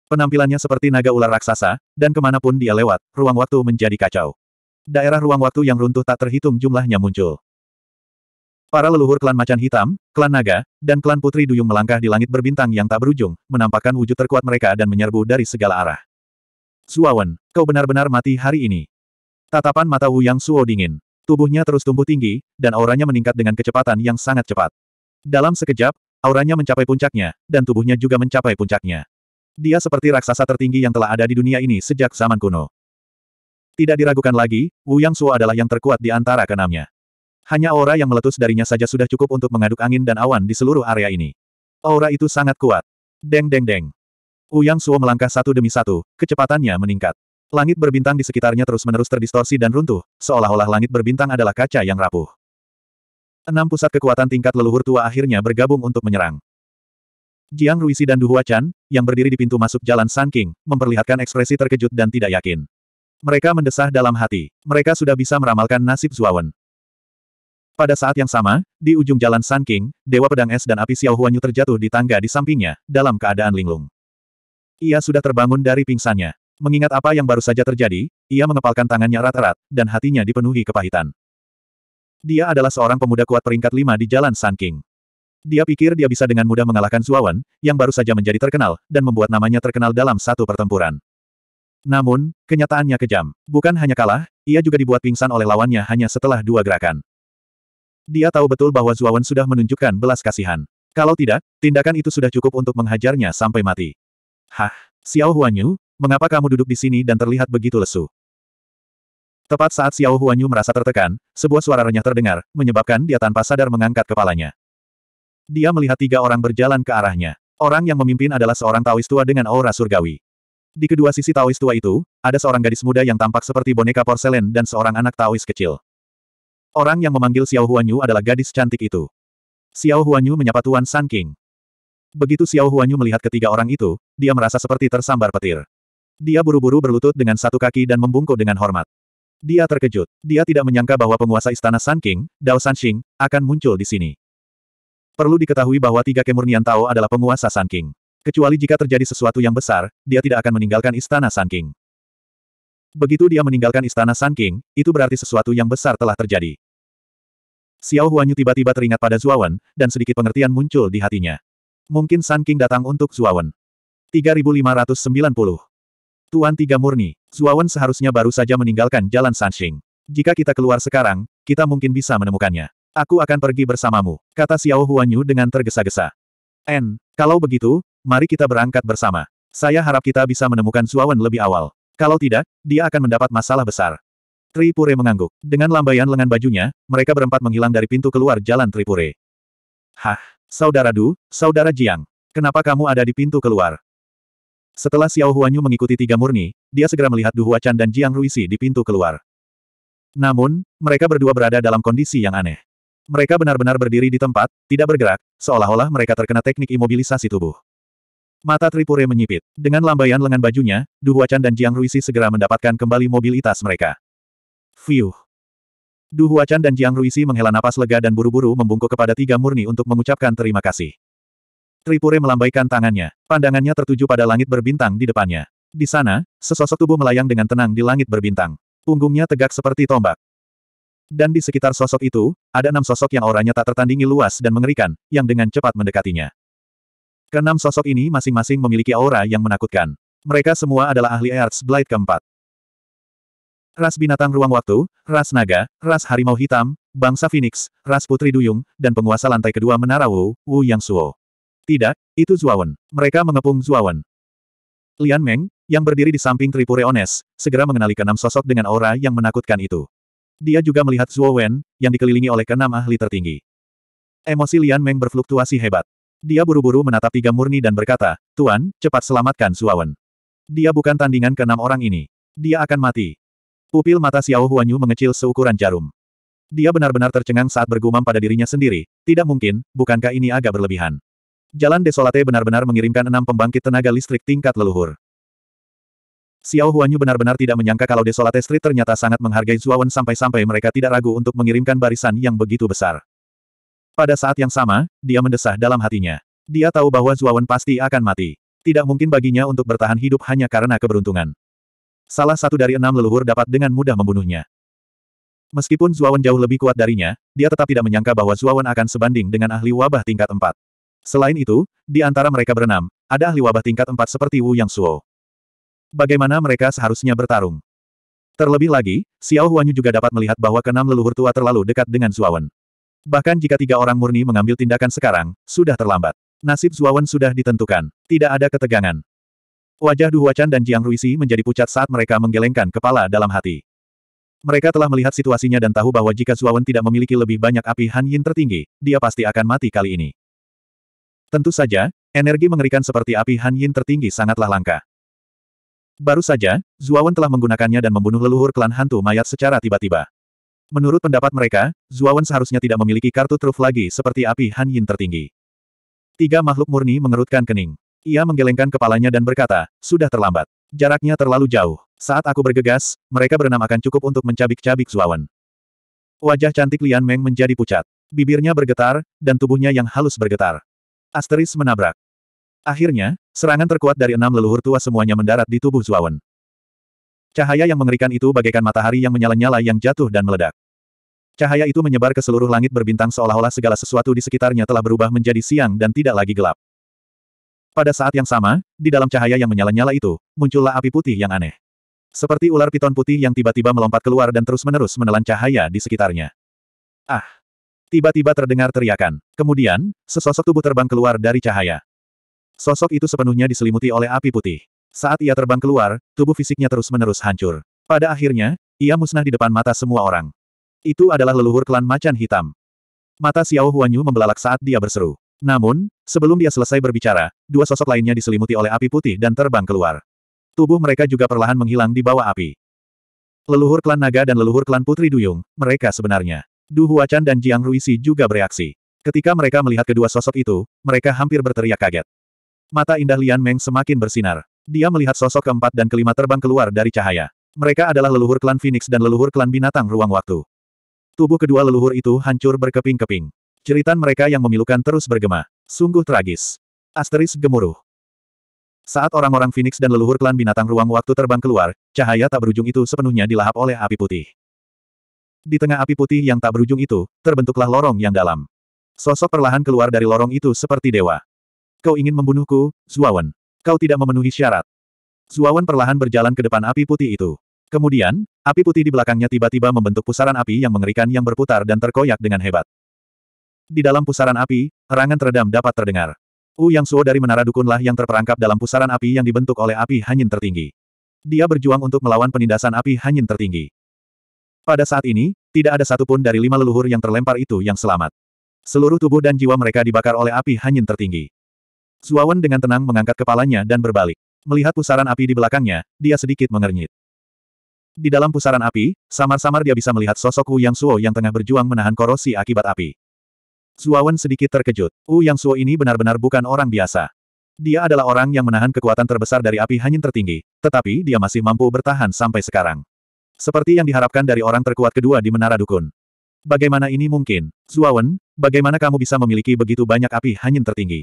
Penampilannya seperti naga ular raksasa, dan kemanapun dia lewat, ruang waktu menjadi kacau. Daerah ruang waktu yang runtuh tak terhitung jumlahnya muncul. Para leluhur klan macan hitam, klan naga, dan klan putri duyung melangkah di langit berbintang yang tak berujung, menampakkan wujud terkuat mereka dan menyerbu dari segala arah. Suawan, kau benar-benar mati hari ini. Tatapan mata Wu Yang Suo dingin. Tubuhnya terus tumbuh tinggi, dan auranya meningkat dengan kecepatan yang sangat cepat. Dalam sekejap, auranya mencapai puncaknya, dan tubuhnya juga mencapai puncaknya. Dia seperti raksasa tertinggi yang telah ada di dunia ini sejak zaman kuno. Tidak diragukan lagi, Wu Yang Suo adalah yang terkuat di antara keenamnya. Hanya aura yang meletus darinya saja sudah cukup untuk mengaduk angin dan awan di seluruh area ini. Aura itu sangat kuat. Deng deng deng. Wu Yang Suo melangkah satu demi satu, kecepatannya meningkat. Langit berbintang di sekitarnya terus-menerus terdistorsi dan runtuh, seolah-olah langit berbintang adalah kaca yang rapuh. Enam pusat kekuatan tingkat leluhur tua akhirnya bergabung untuk menyerang. Jiang Ruisi dan Du Huachan, yang berdiri di pintu masuk jalan Sun memperlihatkan ekspresi terkejut dan tidak yakin. Mereka mendesah dalam hati. Mereka sudah bisa meramalkan nasib Zuawan. Pada saat yang sama, di ujung jalan Sun Dewa Pedang Es dan api Xiao Huanyu terjatuh di tangga di sampingnya, dalam keadaan linglung. Ia sudah terbangun dari pingsannya. Mengingat apa yang baru saja terjadi, ia mengepalkan tangannya rata-rata, dan hatinya dipenuhi kepahitan. Dia adalah seorang pemuda kuat peringkat lima di jalan Sun dia pikir dia bisa dengan mudah mengalahkan Suawan, yang baru saja menjadi terkenal, dan membuat namanya terkenal dalam satu pertempuran. Namun, kenyataannya kejam. Bukan hanya kalah, ia juga dibuat pingsan oleh lawannya hanya setelah dua gerakan. Dia tahu betul bahwa Zuawan sudah menunjukkan belas kasihan. Kalau tidak, tindakan itu sudah cukup untuk menghajarnya sampai mati. Hah, Xiao Huanyu, mengapa kamu duduk di sini dan terlihat begitu lesu? Tepat saat Xiao Huanyu merasa tertekan, sebuah suara renyah terdengar, menyebabkan dia tanpa sadar mengangkat kepalanya. Dia melihat tiga orang berjalan ke arahnya. Orang yang memimpin adalah seorang Taois tua dengan aura surgawi. Di kedua sisi Taois tua itu, ada seorang gadis muda yang tampak seperti boneka porselen dan seorang anak Taois kecil. Orang yang memanggil Xiao Huanyu adalah gadis cantik itu. Xiao Huanyu menyapa Tuan San King. Begitu Xiao Huanyu melihat ketiga orang itu, dia merasa seperti tersambar petir. Dia buru-buru berlutut dengan satu kaki dan membungkuk dengan hormat. Dia terkejut. Dia tidak menyangka bahwa penguasa istana San King, Dao San Sanxing, akan muncul di sini. Perlu diketahui bahwa tiga kemurnian Tao adalah penguasa Sun King. Kecuali jika terjadi sesuatu yang besar, dia tidak akan meninggalkan istana Sun King. Begitu dia meninggalkan istana Sun King, itu berarti sesuatu yang besar telah terjadi. Xiao Huanyu tiba-tiba teringat pada Zuawan, dan sedikit pengertian muncul di hatinya. Mungkin Sun King datang untuk Zuawan. 3590. Tuan Tiga Murni, Zuawan seharusnya baru saja meninggalkan jalan Sanxing. Jika kita keluar sekarang, kita mungkin bisa menemukannya. Aku akan pergi bersamamu, kata Xiao Huanyu dengan tergesa-gesa. En, kalau begitu, mari kita berangkat bersama. Saya harap kita bisa menemukan Zuawan lebih awal. Kalau tidak, dia akan mendapat masalah besar. Tripure mengangguk. Dengan lambaian lengan bajunya, mereka berempat menghilang dari pintu keluar jalan Tripure. Hah, saudara Du, saudara Jiang. Kenapa kamu ada di pintu keluar? Setelah Xiao Huanyu mengikuti tiga murni, dia segera melihat Du Huachan dan Jiang Ruisi di pintu keluar. Namun, mereka berdua berada dalam kondisi yang aneh. Mereka benar-benar berdiri di tempat, tidak bergerak, seolah-olah mereka terkena teknik imobilisasi tubuh. Mata Tripure menyipit. Dengan lambaian lengan bajunya, Duhuacan dan Jiang Ruisi segera mendapatkan kembali mobilitas mereka. Fiuh. Duhuacan dan Jiang Ruisi menghela napas lega dan buru-buru membungkuk kepada tiga murni untuk mengucapkan terima kasih. Tripure melambaikan tangannya. Pandangannya tertuju pada langit berbintang di depannya. Di sana, sesosok tubuh melayang dengan tenang di langit berbintang. Punggungnya tegak seperti tombak. Dan di sekitar sosok itu, ada enam sosok yang auranya tak tertandingi luas dan mengerikan, yang dengan cepat mendekatinya. Keenam sosok ini masing-masing memiliki aura yang menakutkan. Mereka semua adalah ahli Earth's Blight keempat. Ras binatang ruang waktu, ras naga, ras harimau hitam, bangsa Phoenix, ras putri duyung, dan penguasa lantai kedua menara Wu, Wu Yang Suo. Tidak, itu Zuawan. Mereka mengepung Zuawan. Lian Meng, yang berdiri di samping Tripureones, Ones, segera mengenali keenam sosok dengan aura yang menakutkan itu. Dia juga melihat Zuo Wen, yang dikelilingi oleh keenam ahli tertinggi. Emosi Lian Meng berfluktuasi hebat. Dia buru-buru menatap tiga murni dan berkata, Tuan, cepat selamatkan Zuo Wen. Dia bukan tandingan keenam orang ini. Dia akan mati. Pupil mata Xiao Huanyu mengecil seukuran jarum. Dia benar-benar tercengang saat bergumam pada dirinya sendiri, tidak mungkin, bukankah ini agak berlebihan. Jalan Desolate benar-benar mengirimkan enam pembangkit tenaga listrik tingkat leluhur. Xiao Huanyu benar-benar tidak menyangka kalau Desolate Street ternyata sangat menghargai Zuawan sampai-sampai mereka tidak ragu untuk mengirimkan barisan yang begitu besar. Pada saat yang sama, dia mendesah dalam hatinya. Dia tahu bahwa Zuawan pasti akan mati. Tidak mungkin baginya untuk bertahan hidup hanya karena keberuntungan. Salah satu dari enam leluhur dapat dengan mudah membunuhnya. Meskipun Zuawan jauh lebih kuat darinya, dia tetap tidak menyangka bahwa Zuawan akan sebanding dengan ahli wabah tingkat empat. Selain itu, di antara mereka berenam, ada ahli wabah tingkat empat seperti Wu Yang Suo bagaimana mereka seharusnya bertarung. Terlebih lagi, Xiao Huanyu juga dapat melihat bahwa keenam leluhur tua terlalu dekat dengan Zuawan. Bahkan jika tiga orang murni mengambil tindakan sekarang, sudah terlambat. Nasib Zuawan sudah ditentukan. Tidak ada ketegangan. Wajah Du Huachan dan Jiang Ruisi menjadi pucat saat mereka menggelengkan kepala dalam hati. Mereka telah melihat situasinya dan tahu bahwa jika Zuawan tidak memiliki lebih banyak api Han Yin tertinggi, dia pasti akan mati kali ini. Tentu saja, energi mengerikan seperti api Han Yin tertinggi sangatlah langka. Baru saja, Zuawan telah menggunakannya dan membunuh leluhur klan hantu mayat secara tiba-tiba. Menurut pendapat mereka, Zuawan seharusnya tidak memiliki kartu truf lagi seperti api Han Yin tertinggi. Tiga makhluk murni mengerutkan kening. Ia menggelengkan kepalanya dan berkata, sudah terlambat. Jaraknya terlalu jauh. Saat aku bergegas, mereka berenam akan cukup untuk mencabik-cabik Zuawan. Wajah cantik Lian Meng menjadi pucat. Bibirnya bergetar, dan tubuhnya yang halus bergetar. Asteris menabrak. Akhirnya, serangan terkuat dari enam leluhur tua semuanya mendarat di tubuh Zuawan. Cahaya yang mengerikan itu bagaikan matahari yang menyala-nyala yang jatuh dan meledak. Cahaya itu menyebar ke seluruh langit berbintang seolah-olah segala sesuatu di sekitarnya telah berubah menjadi siang dan tidak lagi gelap. Pada saat yang sama, di dalam cahaya yang menyala-nyala itu, muncullah api putih yang aneh. Seperti ular piton putih yang tiba-tiba melompat keluar dan terus-menerus menelan cahaya di sekitarnya. Ah! Tiba-tiba terdengar teriakan. Kemudian, sesosok tubuh terbang keluar dari cahaya. Sosok itu sepenuhnya diselimuti oleh api putih. Saat ia terbang keluar, tubuh fisiknya terus-menerus hancur. Pada akhirnya, ia musnah di depan mata semua orang. Itu adalah leluhur klan macan hitam. Mata Xiao Huanyu membelalak saat dia berseru. Namun, sebelum dia selesai berbicara, dua sosok lainnya diselimuti oleh api putih dan terbang keluar. Tubuh mereka juga perlahan menghilang di bawah api. Leluhur klan naga dan leluhur klan putri duyung, mereka sebenarnya. Du Huacan dan Jiang Ruisi juga bereaksi. Ketika mereka melihat kedua sosok itu, mereka hampir berteriak kaget. Mata indah Lian Meng semakin bersinar. Dia melihat sosok keempat dan kelima terbang keluar dari cahaya. Mereka adalah leluhur klan Phoenix dan leluhur klan binatang ruang waktu. Tubuh kedua leluhur itu hancur berkeping-keping. Cerita mereka yang memilukan terus bergema. Sungguh tragis. Asteris gemuruh. Saat orang-orang Phoenix dan leluhur klan binatang ruang waktu terbang keluar, cahaya tak berujung itu sepenuhnya dilahap oleh api putih. Di tengah api putih yang tak berujung itu, terbentuklah lorong yang dalam. Sosok perlahan keluar dari lorong itu seperti dewa. Kau ingin membunuhku, Zuawan. Kau tidak memenuhi syarat. Zuawan perlahan berjalan ke depan api putih itu. Kemudian, api putih di belakangnya tiba-tiba membentuk pusaran api yang mengerikan yang berputar dan terkoyak dengan hebat. Di dalam pusaran api, erangan teredam dapat terdengar. U Yang Suo dari Menara Dukunlah yang terperangkap dalam pusaran api yang dibentuk oleh api hanyin tertinggi. Dia berjuang untuk melawan penindasan api hanyin tertinggi. Pada saat ini, tidak ada satupun dari lima leluhur yang terlempar itu yang selamat. Seluruh tubuh dan jiwa mereka dibakar oleh api hanyin tertinggi. Zuawan dengan tenang mengangkat kepalanya dan berbalik. Melihat pusaran api di belakangnya, dia sedikit mengernyit. Di dalam pusaran api, samar-samar dia bisa melihat sosok Wu Yang Suo yang tengah berjuang menahan korosi akibat api. Zuawan sedikit terkejut. Wu Yang Suo ini benar-benar bukan orang biasa. Dia adalah orang yang menahan kekuatan terbesar dari api hanyin tertinggi, tetapi dia masih mampu bertahan sampai sekarang. Seperti yang diharapkan dari orang terkuat kedua di Menara Dukun. Bagaimana ini mungkin? Zuawan, bagaimana kamu bisa memiliki begitu banyak api hanyin tertinggi?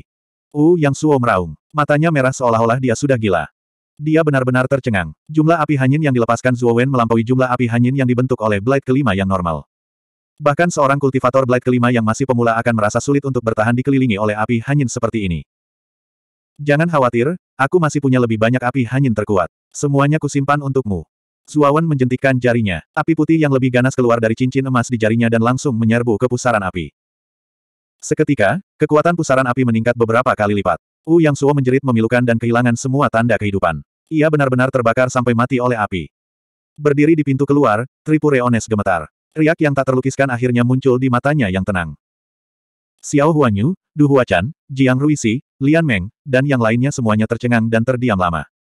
U Yang Suo meraung. Matanya merah seolah-olah dia sudah gila. Dia benar-benar tercengang. Jumlah api hanyin yang dilepaskan Zuo Wen melampaui jumlah api hanyin yang dibentuk oleh Blight kelima yang normal. Bahkan seorang kultivator Blight kelima yang masih pemula akan merasa sulit untuk bertahan dikelilingi oleh api hanyin seperti ini. Jangan khawatir, aku masih punya lebih banyak api hanyin terkuat. Semuanya kusimpan untukmu. Wen menjentikkan jarinya. Api putih yang lebih ganas keluar dari cincin emas di jarinya dan langsung menyerbu ke pusaran api. Seketika, kekuatan pusaran api meningkat beberapa kali lipat. Wu Yang Suo menjerit memilukan dan kehilangan semua tanda kehidupan. Ia benar-benar terbakar sampai mati oleh api. Berdiri di pintu keluar, Tripureones gemetar. Riak yang tak terlukiskan akhirnya muncul di matanya yang tenang. Xiao Huanyu, Du Huachan, Jiang Ruisi, Lian Meng, dan yang lainnya semuanya tercengang dan terdiam lama.